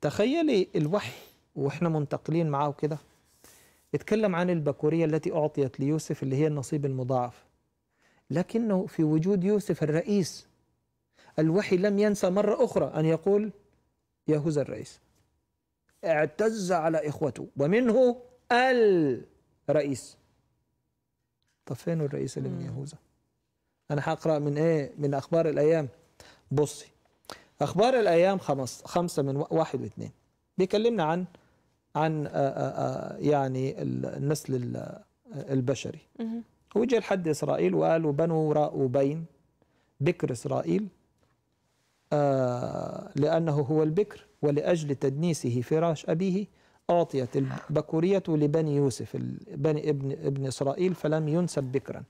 تخيلي الوحي وإحنا منتقلين معاه كده اتكلم عن البكورية التي أعطيت ليوسف اللي هي النصيب المضاعف لكنه في وجود يوسف الرئيس الوحي لم ينسى مرة أخرى أن يقول يهوذا الرئيس اعتز على إخوته ومنه الرئيس طب فين الرئيس اللي من يهوذا انا هقرا من ايه من اخبار الايام بصي اخبار الايام خمس خمسه من واحد واثنين بيكلمنا عن عن آآ آه، آآ آه، آه، يعني النسل البشري وجاء لحد اسرائيل وقال وبنو راؤوبين بكر اسرائيل لانه هو البكر ولاجل تدنيسه فراش ابيه أعطيت البكورية لبني يوسف بني ابن ابن إسرائيل فلم ينسب بكرا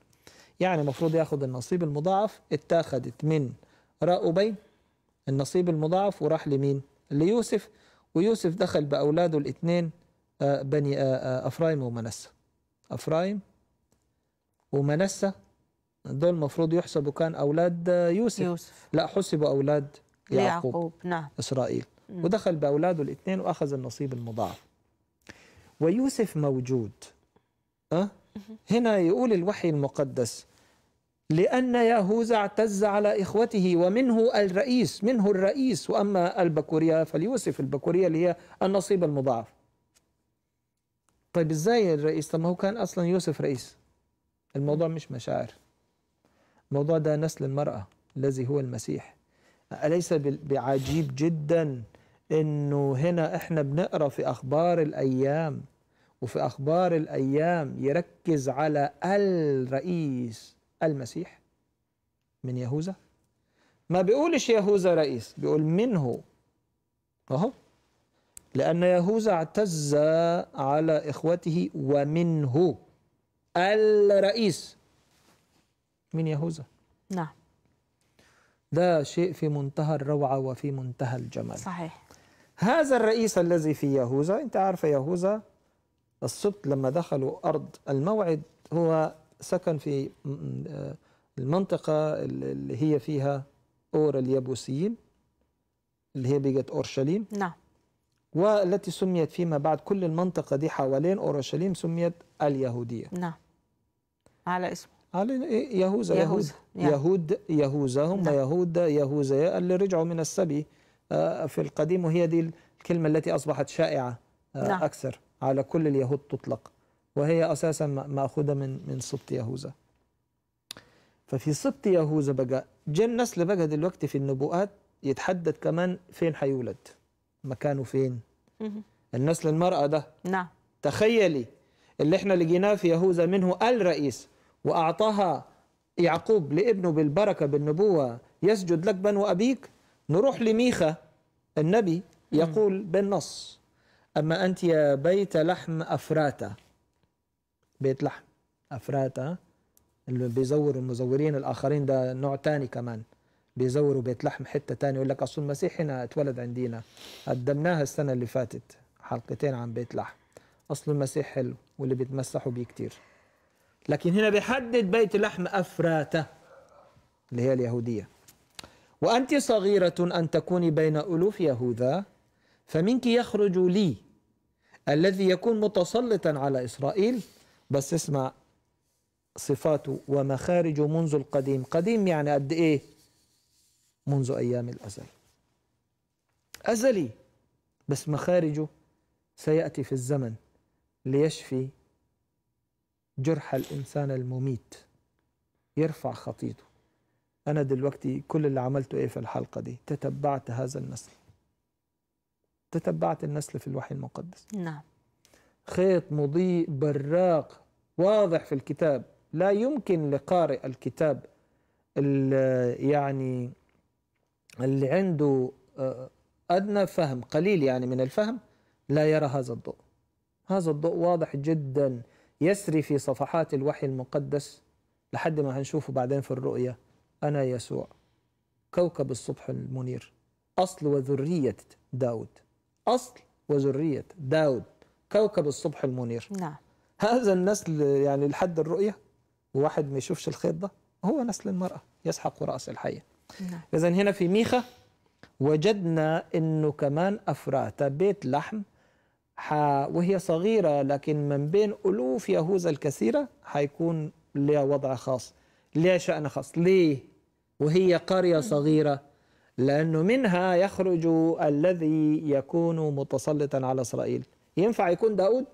يعني المفروض ياخد النصيب المضاعف اتاخدت من رأوبين النصيب المضاعف وراح لمين ليوسف ويوسف دخل بأولاده الاثنين آه، بني آه، آه، أفرايم ومنسة أفرايم ومنسة دول المفروض يحسبوا كان أولاد يوسف, يوسف. لا حسبوا أولاد يعقوب, يعقوب. نعم إسرائيل م. ودخل بأولاده الاثنين وأخذ النصيب المضاعف ويوسف موجود أه؟ هنا يقول الوحي المقدس لأن يهوذا اعتز على إخوته ومنه الرئيس منه الرئيس وأما البكورية فليوسف البكورية اللي هي النصيب المضاعف طيب إزاي الرئيس طب ما هو كان أصلا يوسف رئيس الموضوع مش مشاعر الموضوع ده نسل المرأة الذي هو المسيح أليس بعجيب جدا انه هنا احنا بنقرا في اخبار الايام وفي اخبار الايام يركز على الرئيس المسيح من يهوذا ما بيقولش يهوذا رئيس بيقول منه اهو لأن يهوذا اعتز على إخوته ومنه الرئيس من يهوذا نعم ده شيء في منتهى الروعة وفي منتهى الجمال صحيح هذا الرئيس الذي في يهوذا أنت عارف يهوذا السبط لما دخلوا أرض الموعد هو سكن في آه، المنطقة اللي هي فيها أور اليبوسيين اللي هي بقت أورشليم نعم والتي سميت فيما بعد كل المنطقة دي حوالين أورشليم سميت اليهودية نعم على اسمه على يهوذا إيه؟ يهوذا يهود يهوذا هم يهود يهوذا نعم. اللي رجعوا من السبي آه، في القديم وهي دي الكلمة التي أصبحت شائعة آه، نعم. أكثر على كل اليهود تطلق وهي أساسا مأخوذة من من سبط يهوذا ففي سبط يهوذا بقى جه النسل بقى دلوقتي في النبوءات يتحدد كمان فين حيولد مكانه فين النسل المرأة ده نعم تخيلي اللي احنا لقيناه في يهوذا منه الرئيس وأعطاها يعقوب لابنه بالبركة بالنبوة يسجد لك بنو أبيك نروح لميخا النبي يقول بالنص أما أنت يا بيت لحم أفراتا بيت لحم أفراتا اللي بيزور المزورين الآخرين ده نوع تاني كمان بيزوروا بيت لحم حتة تاني يقول لك أصل المسيح هنا اتولد عندنا قدمناها السنة اللي فاتت حلقتين عن بيت لحم أصل المسيح حلو واللي بيتمسحوا بيه كتير لكن هنا بيحدد بيت لحم أفراتا اللي هي اليهودية وأنت صغيرة أن تكوني بين ألوف يهوذا فمنك يخرج لي الذي يكون متسلطا على إسرائيل بس اسمع صفاته ومخارجه منذ القديم قديم يعني قد إيه منذ أيام الأزل أزلي بس مخارجه سيأتي في الزمن ليشفي جرح الإنسان المميت يرفع خطيته أنا دلوقتي كل اللي عملته إيه في الحلقة دي تتبعت هذا النسل تتبعت النسل في الوحي المقدس نعم خيط مضيء براق واضح في الكتاب لا يمكن لقارئ الكتاب اللي يعني اللي عنده آه، أدنى فهم قليل يعني من الفهم لا يرى هذا الضوء هذا الضوء واضح جدا يسري في صفحات الوحي المقدس لحد ما هنشوفه بعدين في الرؤية أنا يسوع كوكب الصبح المنير أصل وذرية داود أصل وذرية داود كوكب الصبح المنير نعم هذا النسل يعني لحد الرؤية وواحد ما يشوفش الخيط ده هو نسل المرأة يسحق رأس الحية نعم. إذا هنا في ميخا وجدنا أنه كمان أفرات بيت لحم ح... وهي صغيرة لكن من بين ألوف يهوذا الكثيرة حيكون لها وضع خاص لها شأن خاص ليه وهي قرية صغيرة لأنه منها يخرج الذي يكون متسلطا على إسرائيل ينفع يكون داود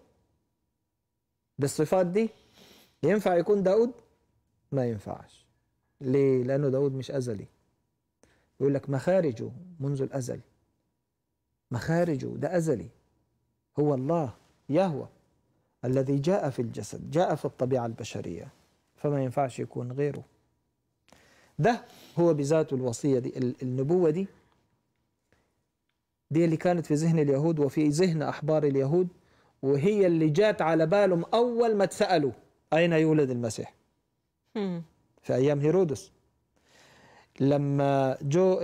بالصفات دي ينفع يكون داود ما ينفعش ليه لأنه داود مش أزلي يقول لك مخارجه منذ الأزل مخارجه ده أزلي هو الله يهوى الذي جاء في الجسد جاء في الطبيعة البشرية فما ينفعش يكون غيره ده هو بذاته الوصية دي النبوة دي دي اللي كانت في ذهن اليهود وفي ذهن أحبار اليهود وهي اللي جات على بالهم أول ما تسألوا أين يولد المسيح في أيام هيرودس لما جو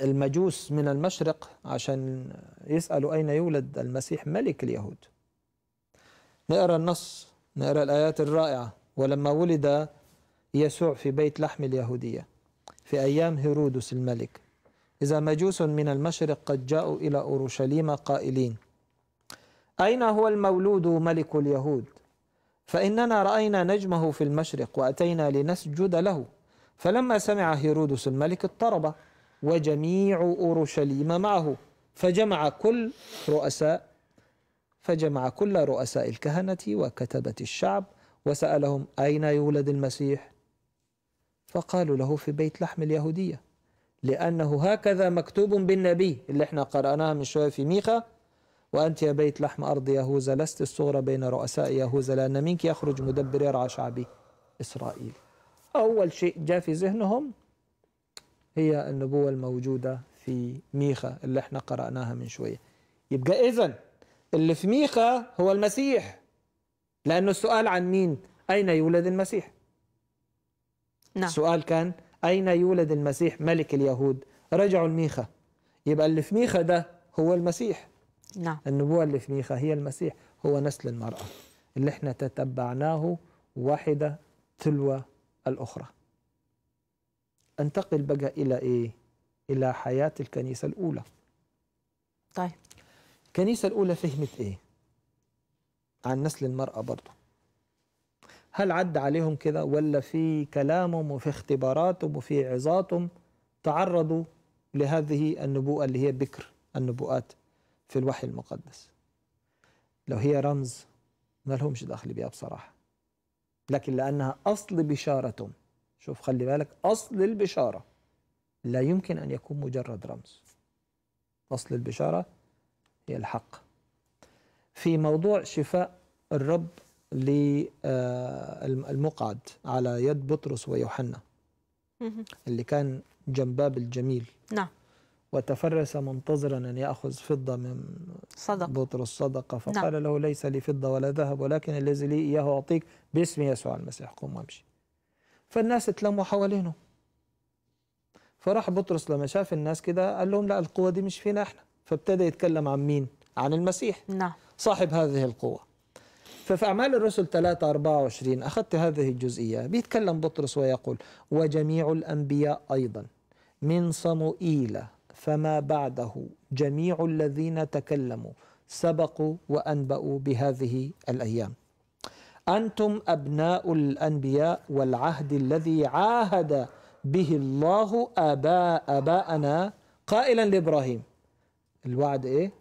المجوس من المشرق عشان يسألوا أين يولد المسيح ملك اليهود نقرأ النص نقرأ الآيات الرائعة ولما ولد يسوع في بيت لحم اليهودية في أيام هيرودس الملك إذا مجوس من المشرق قد جاءوا إلى أورشليم قائلين أين هو المولود ملك اليهود فإننا رأينا نجمه في المشرق وأتينا لنسجد له فلما سمع هيرودس الملك اضطرب وجميع أورشليم معه فجمع كل رؤساء فجمع كل رؤساء الكهنة وكتبة الشعب وسألهم أين يولد المسيح فقالوا له في بيت لحم اليهودية لأنه هكذا مكتوب بالنبي اللي احنا قرأناها من شوية في ميخا وأنت يا بيت لحم أرض يهوذا لست الصغرى بين رؤساء يهوذا لأن منك يخرج مدبر يرعى شعبي إسرائيل أول شيء جاء في ذهنهم هي النبوة الموجودة في ميخا اللي احنا قرأناها من شوية يبقى إذن اللي في ميخا هو المسيح لأنه السؤال عن مين أين يولد المسيح نعم. السؤال كان أين يولد المسيح ملك اليهود رجعوا الميخة يبقى اللي في ميخة ده هو المسيح نعم. النبوة اللي في ميخة هي المسيح هو نسل المرأة اللي احنا تتبعناه واحدة تلو الأخرى انتقل بقى إلى إيه؟ إلى حياة الكنيسة الأولى طيب الكنيسة الأولى فهمت إيه؟ عن نسل المرأة برضه هل عد عليهم كده ولا في كلامهم وفي اختباراتهم وفي عظاتهم تعرضوا لهذه النبوءة اللي هي بكر النبوءات في الوحي المقدس لو هي رمز ما لهمش دخل بيها بصراحة لكن لأنها أصل بشارتهم شوف خلي بالك أصل البشارة لا يمكن أن يكون مجرد رمز أصل البشارة هي الحق في موضوع شفاء الرب للمقعد على يد بطرس ويوحنا اللي كان جنباب الجميل نعم وتفرس منتظرا أن يأخذ فضة من صدق بطرس صدقة نعم. فقال نعم. له ليس لي فضة ولا ذهب ولكن الذي لي إياه أعطيك باسم يسوع المسيح قم وامشي فالناس اتلموا حوالينه فراح بطرس لما شاف الناس كده قال لهم لا القوة دي مش فينا احنا فابتدى يتكلم عن مين؟ عن المسيح نعم صاحب هذه القوة ففي أعمال الرسل 3 24 أخذت هذه الجزئية بيتكلم بطرس ويقول وجميع الأنبياء أيضا من صموئيل فما بعده جميع الذين تكلموا سبقوا وأنبأوا بهذه الأيام أنتم أبناء الأنبياء والعهد الذي عاهد به الله أباء أباءنا قائلا لإبراهيم الوعد إيه؟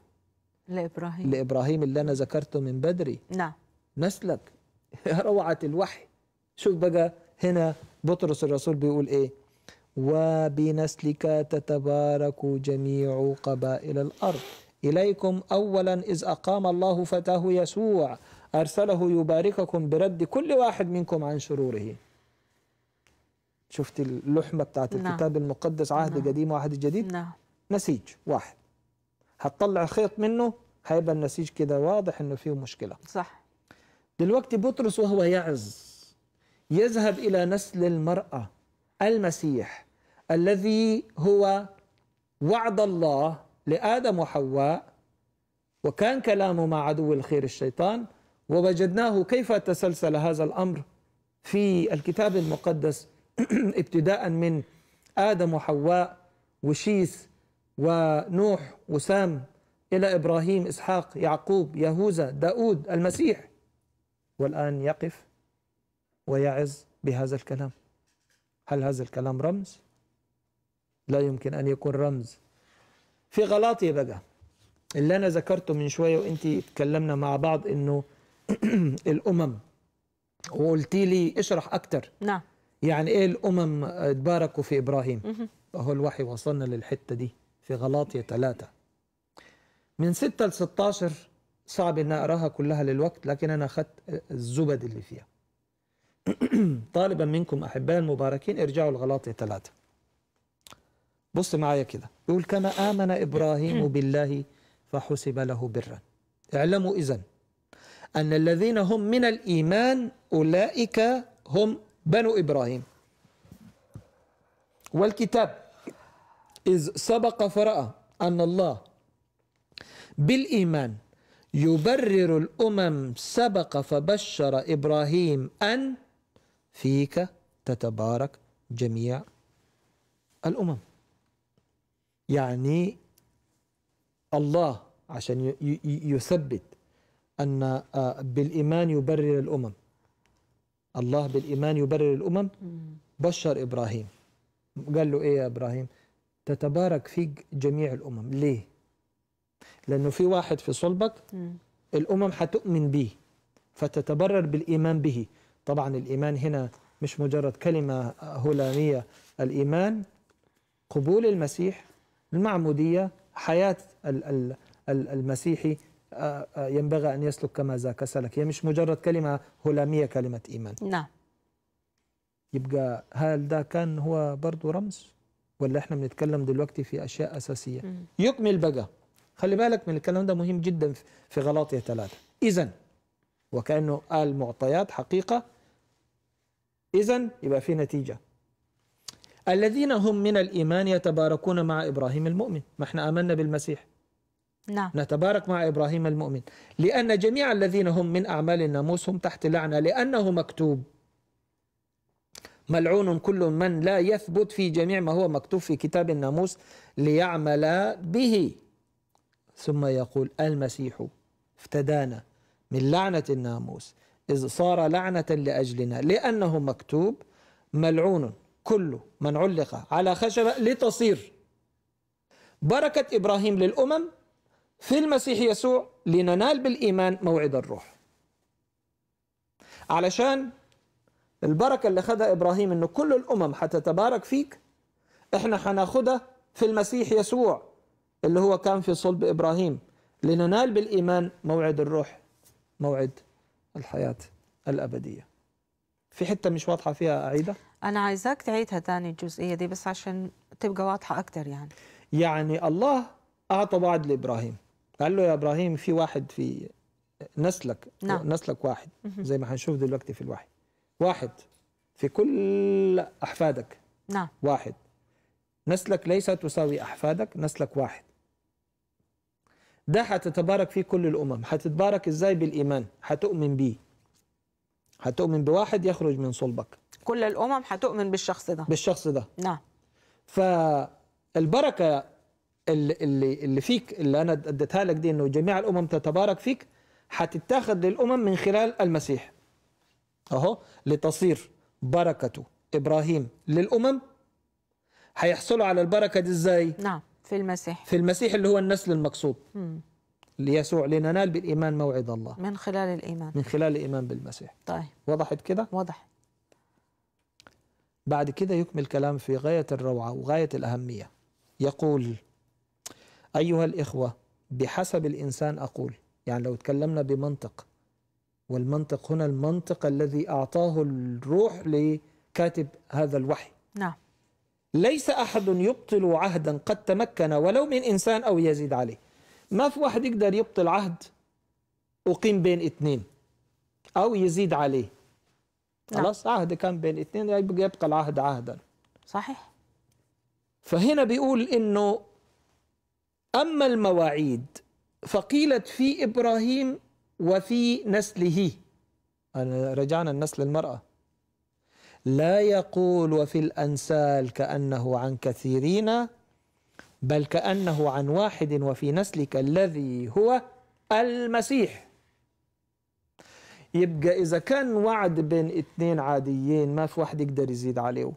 لإبراهيم لإبراهيم اللي أنا ذكرته من بدري نعم نسلك روعة الوحي شوف بقى هنا بطرس الرسول بيقول ايه وبنسلك تتبارك جميع قبائل الأرض إليكم أولا إذ أقام الله فتاه يسوع أرسله يبارككم برد كل واحد منكم عن شروره شفت اللحمة بتاعت نعم. الكتاب المقدس عهد نعم. قديم وعهد جديد نعم. نسيج واحد هتطلع خيط منه هيبقى النسيج كده واضح انه فيه مشكله صح دلوقتي بطرس وهو يعظ يذهب إلى نسل المرأة المسيح الذي هو وعد الله لآدم وحواء وكان كلامه مع عدو الخير الشيطان ووجدناه كيف تسلسل هذا الأمر في الكتاب المقدس ابتداء من آدم وحواء وشيث ونوح وسام إلى إبراهيم إسحاق يعقوب يهوذا داود المسيح والآن يقف ويعظ بهذا الكلام هل هذا الكلام رمز؟ لا يمكن أن يكون رمز في غلاطي بقى اللي أنا ذكرته من شوية وأنت تكلمنا مع بعض أنه الأمم وقلت لي اشرح أكتر نعم يعني إيه الأمم اتباركوا في إبراهيم أهو الوحي وصلنا للحتة دي في غلاطية ثلاثة من 6 ل 16 صعب ان اقراها كلها للوقت لكن انا اخذت الزبد اللي فيها طالبا منكم احباء المباركين ارجعوا يا ثلاثة بص معايا كده يقول كما امن ابراهيم بالله فحسب له برا اعلموا اذا ان الذين هم من الايمان اولئك هم بنو ابراهيم والكتاب اذ سبق فراى ان الله بالايمان يبرر الأمم سبق فبشر إبراهيم أن فيك تتبارك جميع الأمم يعني الله عشان يثبت أن آه، بالإيمان يبرر الأمم الله بالإيمان يبرر الأمم بشر إبراهيم قال له إيه يا إبراهيم تتبارك فيك جميع الأمم ليه لأنه في واحد في صلبك الأمم حتؤمن به فتتبرر بالإيمان به طبعا الإيمان هنا مش مجرد كلمة هولانية الإيمان قبول المسيح المعمودية حياة المسيحي ينبغي أن يسلك كما ذاك سلك هي مش مجرد كلمة هلامية كلمة إيمان نعم يبقى هل ده كان هو برضه رمز ولا احنا بنتكلم دلوقتي في أشياء أساسية يكمل بقى خلي بالك من الكلام ده مهم جدا في غلاطية ثلاثة إذا وكأنه قال معطيات حقيقة إذا يبقى في نتيجة الذين هم من الإيمان يتباركون مع إبراهيم المؤمن ما احنا آمنا بالمسيح نعم نتبارك مع إبراهيم المؤمن لأن جميع الذين هم من أعمال الناموس هم تحت لعنة لأنه مكتوب ملعون كل من لا يثبت في جميع ما هو مكتوب في كتاب الناموس ليعمل به ثم يقول المسيح افتدانا من لعنة الناموس إذ صار لعنة لأجلنا لأنه مكتوب ملعون كل من علق على خشبة لتصير بركة إبراهيم للأمم في المسيح يسوع لننال بالإيمان موعد الروح علشان البركة اللي خدها إبراهيم إنه كل الأمم حتتبارك فيك إحنا حناخدها في المسيح يسوع اللي هو كان في صلب إبراهيم لننال بالإيمان موعد الروح موعد الحياة الأبدية في حتة مش واضحة فيها أعيدة أنا عايزاك تعيدها تاني الجزئية دي بس عشان تبقى واضحة أكتر يعني يعني الله أعطى وعد لإبراهيم قال له يا إبراهيم في واحد في نسلك نعم. نسلك واحد زي ما هنشوف دلوقتي في الوحي واحد في كل أحفادك نعم واحد نسلك ليس تساوي أحفادك نسلك واحد ده هتتبارك فيه كل الأمم هتتبارك إزاي بالإيمان هتؤمن بيه هتؤمن بواحد يخرج من صلبك كل الأمم هتؤمن بالشخص ده بالشخص ده نعم فالبركة اللي, اللي فيك اللي أنا اديتها لك دي أنه جميع الأمم تتبارك فيك هتتاخذ للأمم من خلال المسيح أهو لتصير بركته إبراهيم للأمم هيحصلوا على البركة دي إزاي؟ نعم في المسيح في المسيح اللي هو النسل المقصود ليسوع لننال بالإيمان موعد الله من خلال الإيمان من خلال الإيمان بالمسيح طيب وضحت كده؟ وضحت بعد كده يكمل كلام في غاية الروعة وغاية الأهمية يقول أيها الإخوة بحسب الإنسان أقول يعني لو تكلمنا بمنطق والمنطق هنا المنطق الذي أعطاه الروح لكاتب هذا الوحي نعم ليس أحد يبطل عهدا قد تمكن ولو من إنسان أو يزيد عليه ما في واحد يقدر يبطل عهد أقيم بين اثنين أو يزيد عليه نعم. خلاص عهد كان بين اثنين يبقى يعني يبقى العهد عهدا صحيح فهنا بيقول إنه أما المواعيد فقيلت في إبراهيم وفي نسله أنا رجعنا النسل المرأة لا يقول وفي الأنسال كأنه عن كثيرين بل كأنه عن واحد وفي نسلك الذي هو المسيح يبقى إذا كان وعد بين اثنين عاديين ما في واحد يقدر يزيد عليه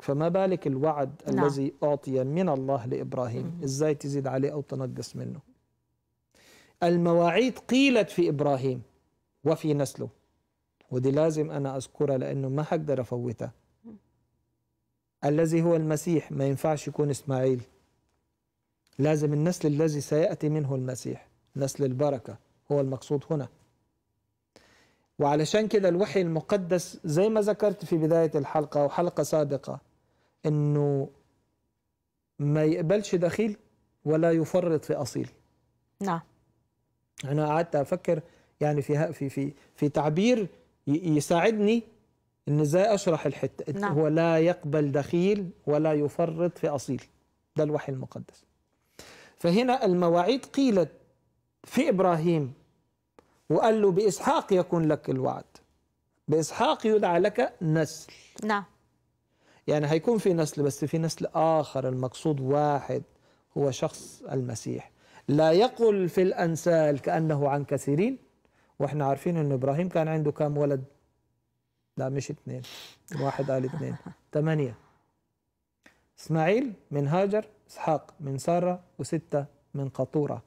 فما بالك الوعد نعم. الذي أعطي من الله لإبراهيم إزاي تزيد عليه أو تنقص منه المواعيد قيلت في إبراهيم وفي نسله ودي لازم أنا أذكرها لأنه ما حقدر أفوتها الذي هو المسيح ما ينفعش يكون إسماعيل لازم النسل الذي سيأتي منه المسيح نسل البركة هو المقصود هنا وعلشان كده الوحي المقدس زي ما ذكرت في بداية الحلقة وحلقة سابقة أنه ما يقبلش دخيل ولا يفرط في أصيل نعم أنا قعدت أفكر يعني في في في في تعبير يساعدني ان ازاي اشرح الحته نعم. هو لا يقبل دخيل ولا يفرط في اصيل ده الوحي المقدس فهنا المواعيد قيلت في ابراهيم وقال له باسحاق يكون لك الوعد باسحاق يدعى لك نسل نعم يعني هيكون في نسل بس في نسل اخر المقصود واحد هو شخص المسيح لا يقل في الانسال كانه عن كثيرين واحنا عارفين ان ابراهيم كان عنده كام ولد لا مش اثنين واحد قال اثنين ثمانية اسماعيل من هاجر اسحاق من سارة وستة من قطورة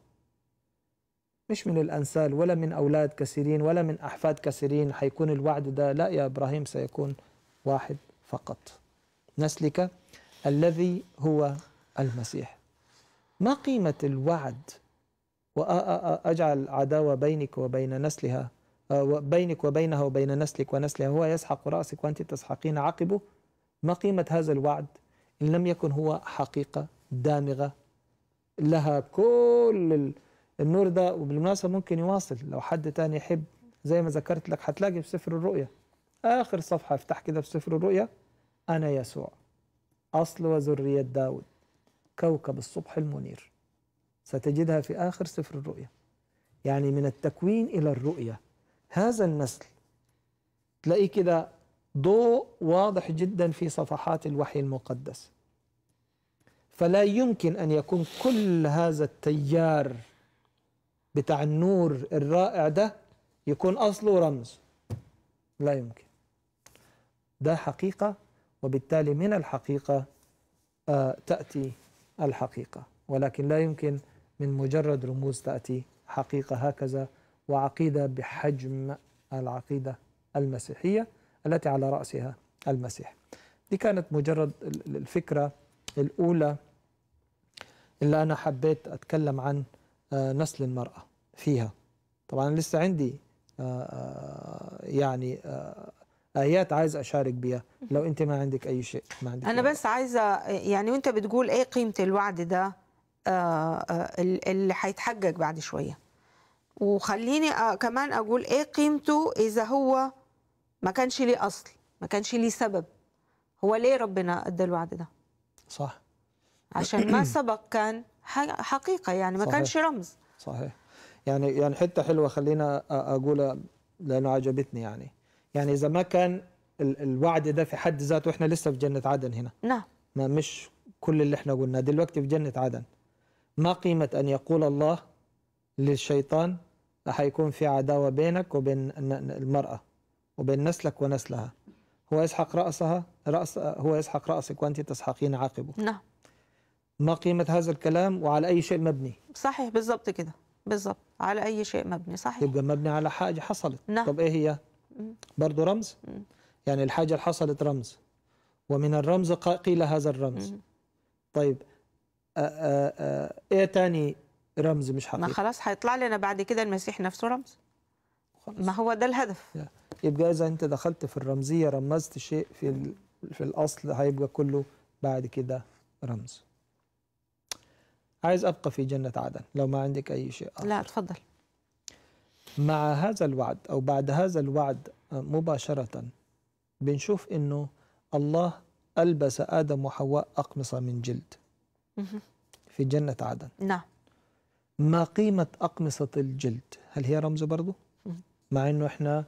مش من الأنسال ولا من أولاد كثيرين ولا من أحفاد كثيرين حيكون الوعد ده لا يا إبراهيم سيكون واحد فقط نسلك الذي هو المسيح ما قيمة الوعد وأجعل عداوة بينك وبين نسلها آه، بينك وبينها وبين نسلك ونسلها هو يسحق رأسك وأنت تسحقين عقبه ما قيمة هذا الوعد إن لم يكن هو حقيقة دامغة لها كل النور ده وبالمناسبة ممكن يواصل لو حد تاني يحب زي ما ذكرت لك هتلاقي في سفر الرؤيا آخر صفحة افتح كده في سفر الرؤيا أنا يسوع أصل وذرية داود كوكب الصبح المنير ستجدها في آخر سفر الرؤية يعني من التكوين إلى الرؤية هذا النسل تلاقيه كده ضوء واضح جدا في صفحات الوحي المقدس فلا يمكن أن يكون كل هذا التيار بتاع النور الرائع ده يكون أصله رمز لا يمكن ده حقيقة وبالتالي من الحقيقة آه تأتي الحقيقة ولكن لا يمكن من مجرد رموز تأتي حقيقة هكذا وعقيدة بحجم العقيدة المسيحية التي على رأسها المسيح دي كانت مجرد الفكرة الأولى اللي أنا حبيت أتكلم عن آه، نسل المرأة فيها طبعا لسه عندي آه، آه، يعني ايات عايز اشارك بيها لو انت ما عندك اي شيء ما عندك انا بس عايزه يعني وانت بتقول ايه قيمه الوعد ده آه، آه، اللي هيتحجج بعد شويه وخليني كمان اقول ايه قيمته اذا هو ما كانش ليه اصل ما كانش ليه سبب هو ليه ربنا ادى الوعد ده صح عشان ما سبق كان حقيقه يعني ما صحيح. كانش رمز صحيح يعني يعني حته حلوه خلينا اقولها لانه عجبتني يعني يعني اذا ما كان الوعد ده في حد ذاته احنا لسه في جنه عدن هنا نعم ما مش كل اللي احنا قلناه دلوقتي في جنه عدن ما قيمة أن يقول الله للشيطان حيكون في عداوة بينك وبين المرأة وبين نسلك ونسلها هو يسحق رأسها رأس هو يسحق رأسك وأنت تسحقين عاقبه نعم ما قيمة هذا الكلام وعلى أي شيء مبني صحيح بالظبط كده بالظبط على أي شيء مبني صحيح يبقى مبني على حاجة حصلت نعم. طب إيه هي برضه رمز يعني الحاجة اللي حصلت رمز ومن الرمز قيل هذا الرمز طيب آه، آه، آه، ايه تاني رمز مش حقيقي ما خلاص هيطلع لنا بعد كده المسيح نفسه رمز خلاص. ما هو ده الهدف يبقى اذا انت دخلت في الرمزيه رمزت شيء في في الاصل هيبقى كله بعد كده رمز عايز ابقى في جنه عدن لو ما عندك اي شيء آخر. لا اتفضل مع هذا الوعد او بعد هذا الوعد مباشره بنشوف انه الله البس ادم وحواء اقمصه من جلد في جنة عدن نعم ما قيمة أقمصة الجلد هل هي رمز برضه مع أنه إحنا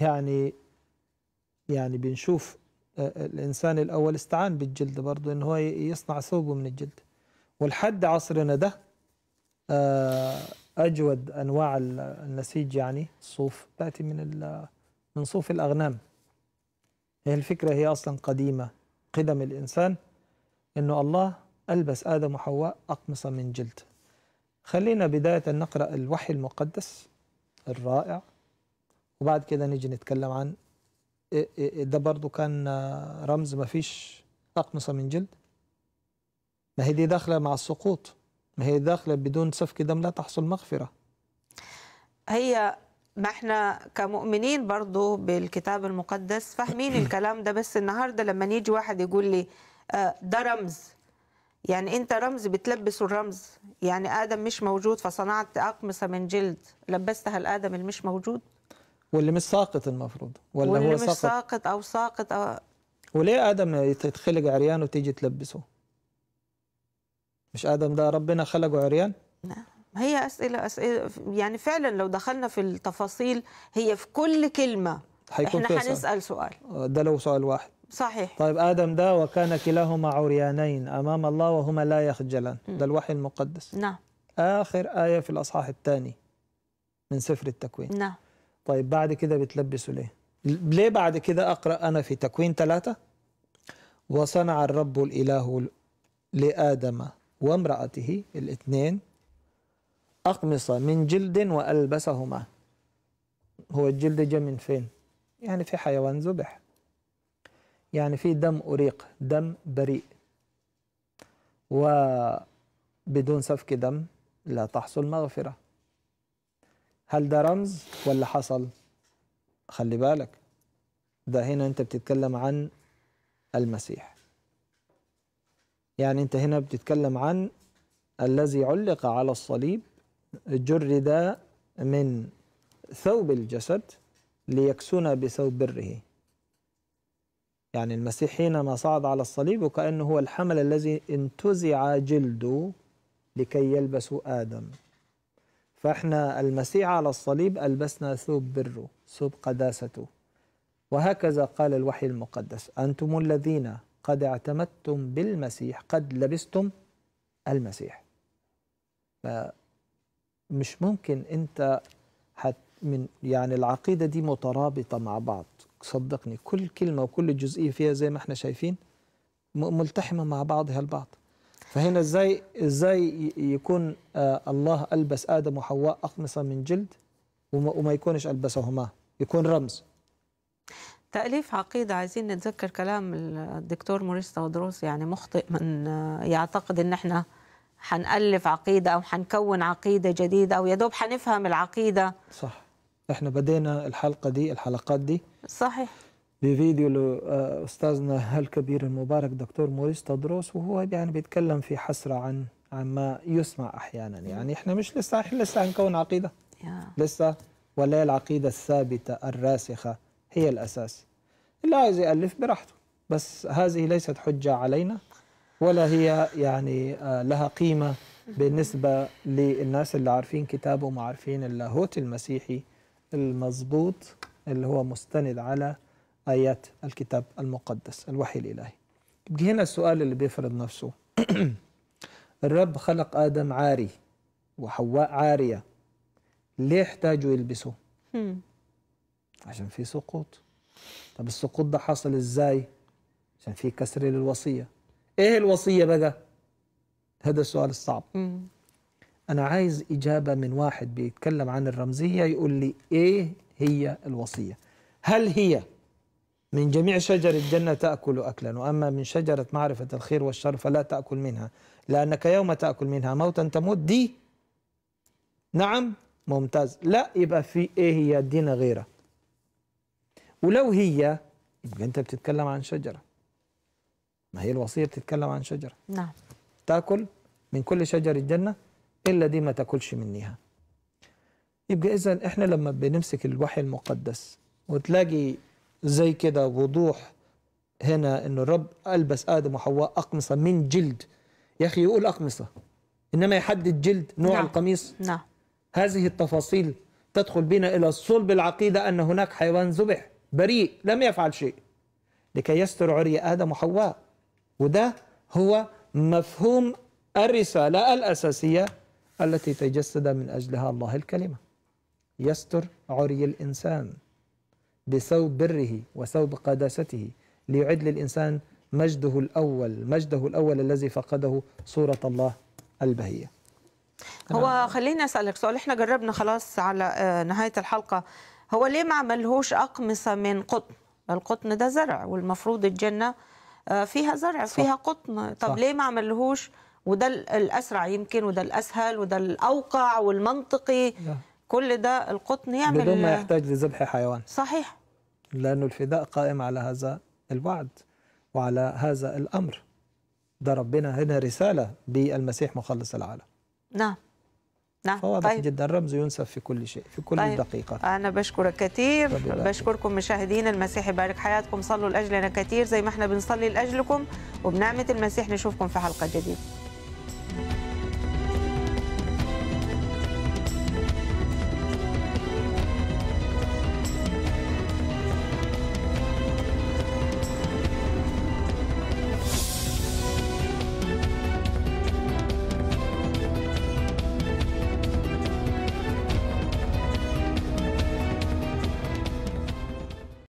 يعني يعني بنشوف آه، آه، الإنسان الأول استعان بالجلد برضه أنه هو يصنع ثوبه من الجلد والحد عصرنا ده آه، أجود أنواع النسيج يعني الصوف تأتي من من صوف الأغنام هي الفكرة هي أصلا قديمة قدم الإنسان إنه الله ألبس آدم وحواء أقمصة من جلد خلينا بداية نقرأ الوحي المقدس الرائع وبعد كده نيجي نتكلم عن إيه، إيه، إيه، ده برضو كان آه، رمز ما فيش أقمصة من جلد ما هي دي داخلة مع السقوط ما هي داخلة بدون سفك دم لا تحصل مغفرة هي ما احنا كمؤمنين برضو بالكتاب المقدس فاهمين الكلام ده بس النهاردة لما نيجي واحد يقول لي آه، ده رمز يعني انت رمز بتلبسه الرمز يعني ادم مش موجود فصنعت اقمصه من جلد لبستها لادم اللي مش موجود واللي مش ساقط المفروض ولا واللي هو مش ساقط, ساقط او ساقط أو وليه ادم يتخلق عريان وتيجي تلبسه مش ادم ده ربنا خلقه عريان نعم هي اسئله اسئله يعني فعلا لو دخلنا في التفاصيل هي في كل كلمه احنا هنسال سؤال آه، ده لو سؤال واحد صحيح طيب آدم ده وكان كلاهما عريانين أمام الله وهما لا يخجلان ده الوحي المقدس نعم آخر آية في الأصحاح الثاني من سفر التكوين نعم طيب بعد كده بتلبسوا ليه؟ ليه بعد كده أقرأ أنا في تكوين ثلاثة وصنع الرب الإله لآدم وامرأته الاثنين أقمصة من جلد وألبسهما هو الجلد جاء من فين؟ يعني في حيوان ذبح يعني في دم أريق دم بريء وبدون سفك دم لا تحصل مغفرة هل ده رمز ولا حصل خلي بالك ده هنا أنت بتتكلم عن المسيح يعني أنت هنا بتتكلم عن الذي علق على الصليب جرد من ثوب الجسد ليكسونا بثوب بره يعني المسيح حينما صعد على الصليب وكأنه هو الحمل الذي انتزع جلده لكي يلبسوا آدم فإحنا المسيح على الصليب ألبسنا ثوب بره ثوب قداسته وهكذا قال الوحي المقدس أنتم الذين قد اعتمدتم بالمسيح قد لبستم المسيح مش ممكن أنت حت من يعني العقيدة دي مترابطة مع بعض صدقني كل كلمة وكل جزئية فيها زي ما احنا شايفين ملتحمة مع بعضها البعض فهنا ازاي ازاي يكون آه الله البس ادم وحواء اقمصه من جلد وما, وما يكونش البسهما يكون رمز تأليف عقيدة عايزين نتذكر كلام الدكتور موريس تودروس يعني مخطئ من آه، يعتقد ان احنا هنألف عقيدة او هنكون عقيدة جديدة او يا دوب هنفهم العقيدة صح احنا بدينا الحلقة دي الحلقات دي صحيح بفيديو لاستاذنا الكبير المبارك دكتور موريس تدروس وهو يعني بيتكلم في حسره عن عما يسمع احيانا يعني احنا مش لسه احنا لسه هنكون عقيده لسه ولا العقيده الثابته الراسخه هي الاساس اللي عايز يالف براحته بس هذه ليست حجه علينا ولا هي يعني آه، لها قيمه بالنسبه للناس اللي عارفين كتابه وما عارفين اللاهوت المسيحي المضبوط اللي هو مستند على آيات الكتاب المقدس الوحي الإلهي يبقى هنا السؤال اللي بيفرض نفسه الرب خلق آدم عاري وحواء عارية ليه احتاجوا يلبسوا عشان في سقوط طب السقوط ده حصل ازاي عشان في كسر للوصية ايه الوصية بقى هذا السؤال الصعب أنا عايز إجابة من واحد بيتكلم عن الرمزية يقول لي إيه هي الوصية هل هي من جميع شجر الجنة تأكل أكلا وأما من شجرة معرفة الخير والشر فلا تأكل منها لأنك يوم تأكل منها موتا تموت دي نعم ممتاز لا يبقى في إيه هي دينا غيرها ولو هي يبقى أنت بتتكلم عن شجرة ما هي الوصية بتتكلم عن شجرة نعم تأكل من كل شجر الجنة إلا دي ما تأكلش منيها يبقى إذا إحنا لما بنمسك الوحي المقدس وتلاقي زي كده وضوح هنا إنه الرب ألبس آدم وحواء أقمصة من جلد يا أخي يقول أقمصة إنما يحدد جلد نوع نعم. القميص نعم. هذه التفاصيل تدخل بنا إلى صلب العقيدة أن هناك حيوان ذبح بريء لم يفعل شيء لكي يستر عري آدم وحواء وده هو مفهوم الرسالة الأساسية التي تجسد من أجلها الله الكلمة يستر عري الإنسان بثوب بره وثوب قداسته ليعد للإنسان مجده الأول مجده الأول الذي فقده صورة الله البهية هو نعم. خليني أسألك سؤال احنا جربنا خلاص على آه، نهاية الحلقة هو ليه ما عملهوش أقمصة من قطن القطن ده زرع والمفروض الجنة آه، فيها زرع صح. فيها قطن طب صح. ليه ما عملهوش وده الأسرع يمكن وده الأسهل وده الأوقع والمنطقي لا. نعم. كل ده القطن يعمل بدون ما يحتاج لذبح حيوان صحيح لأن الفداء قائم على هذا الوعد وعلى هذا الأمر ده ربنا هنا رسالة بالمسيح مخلص العالم نعم نعم فواضح طيب. جدا رمز ينسف في كل شيء في كل طيب. دقيقة أنا بشكرك كثير بشكركم مشاهدين المسيح يبارك حياتكم صلوا لأجلنا كثير زي ما احنا بنصلي لأجلكم وبنعمة المسيح نشوفكم في حلقة جديدة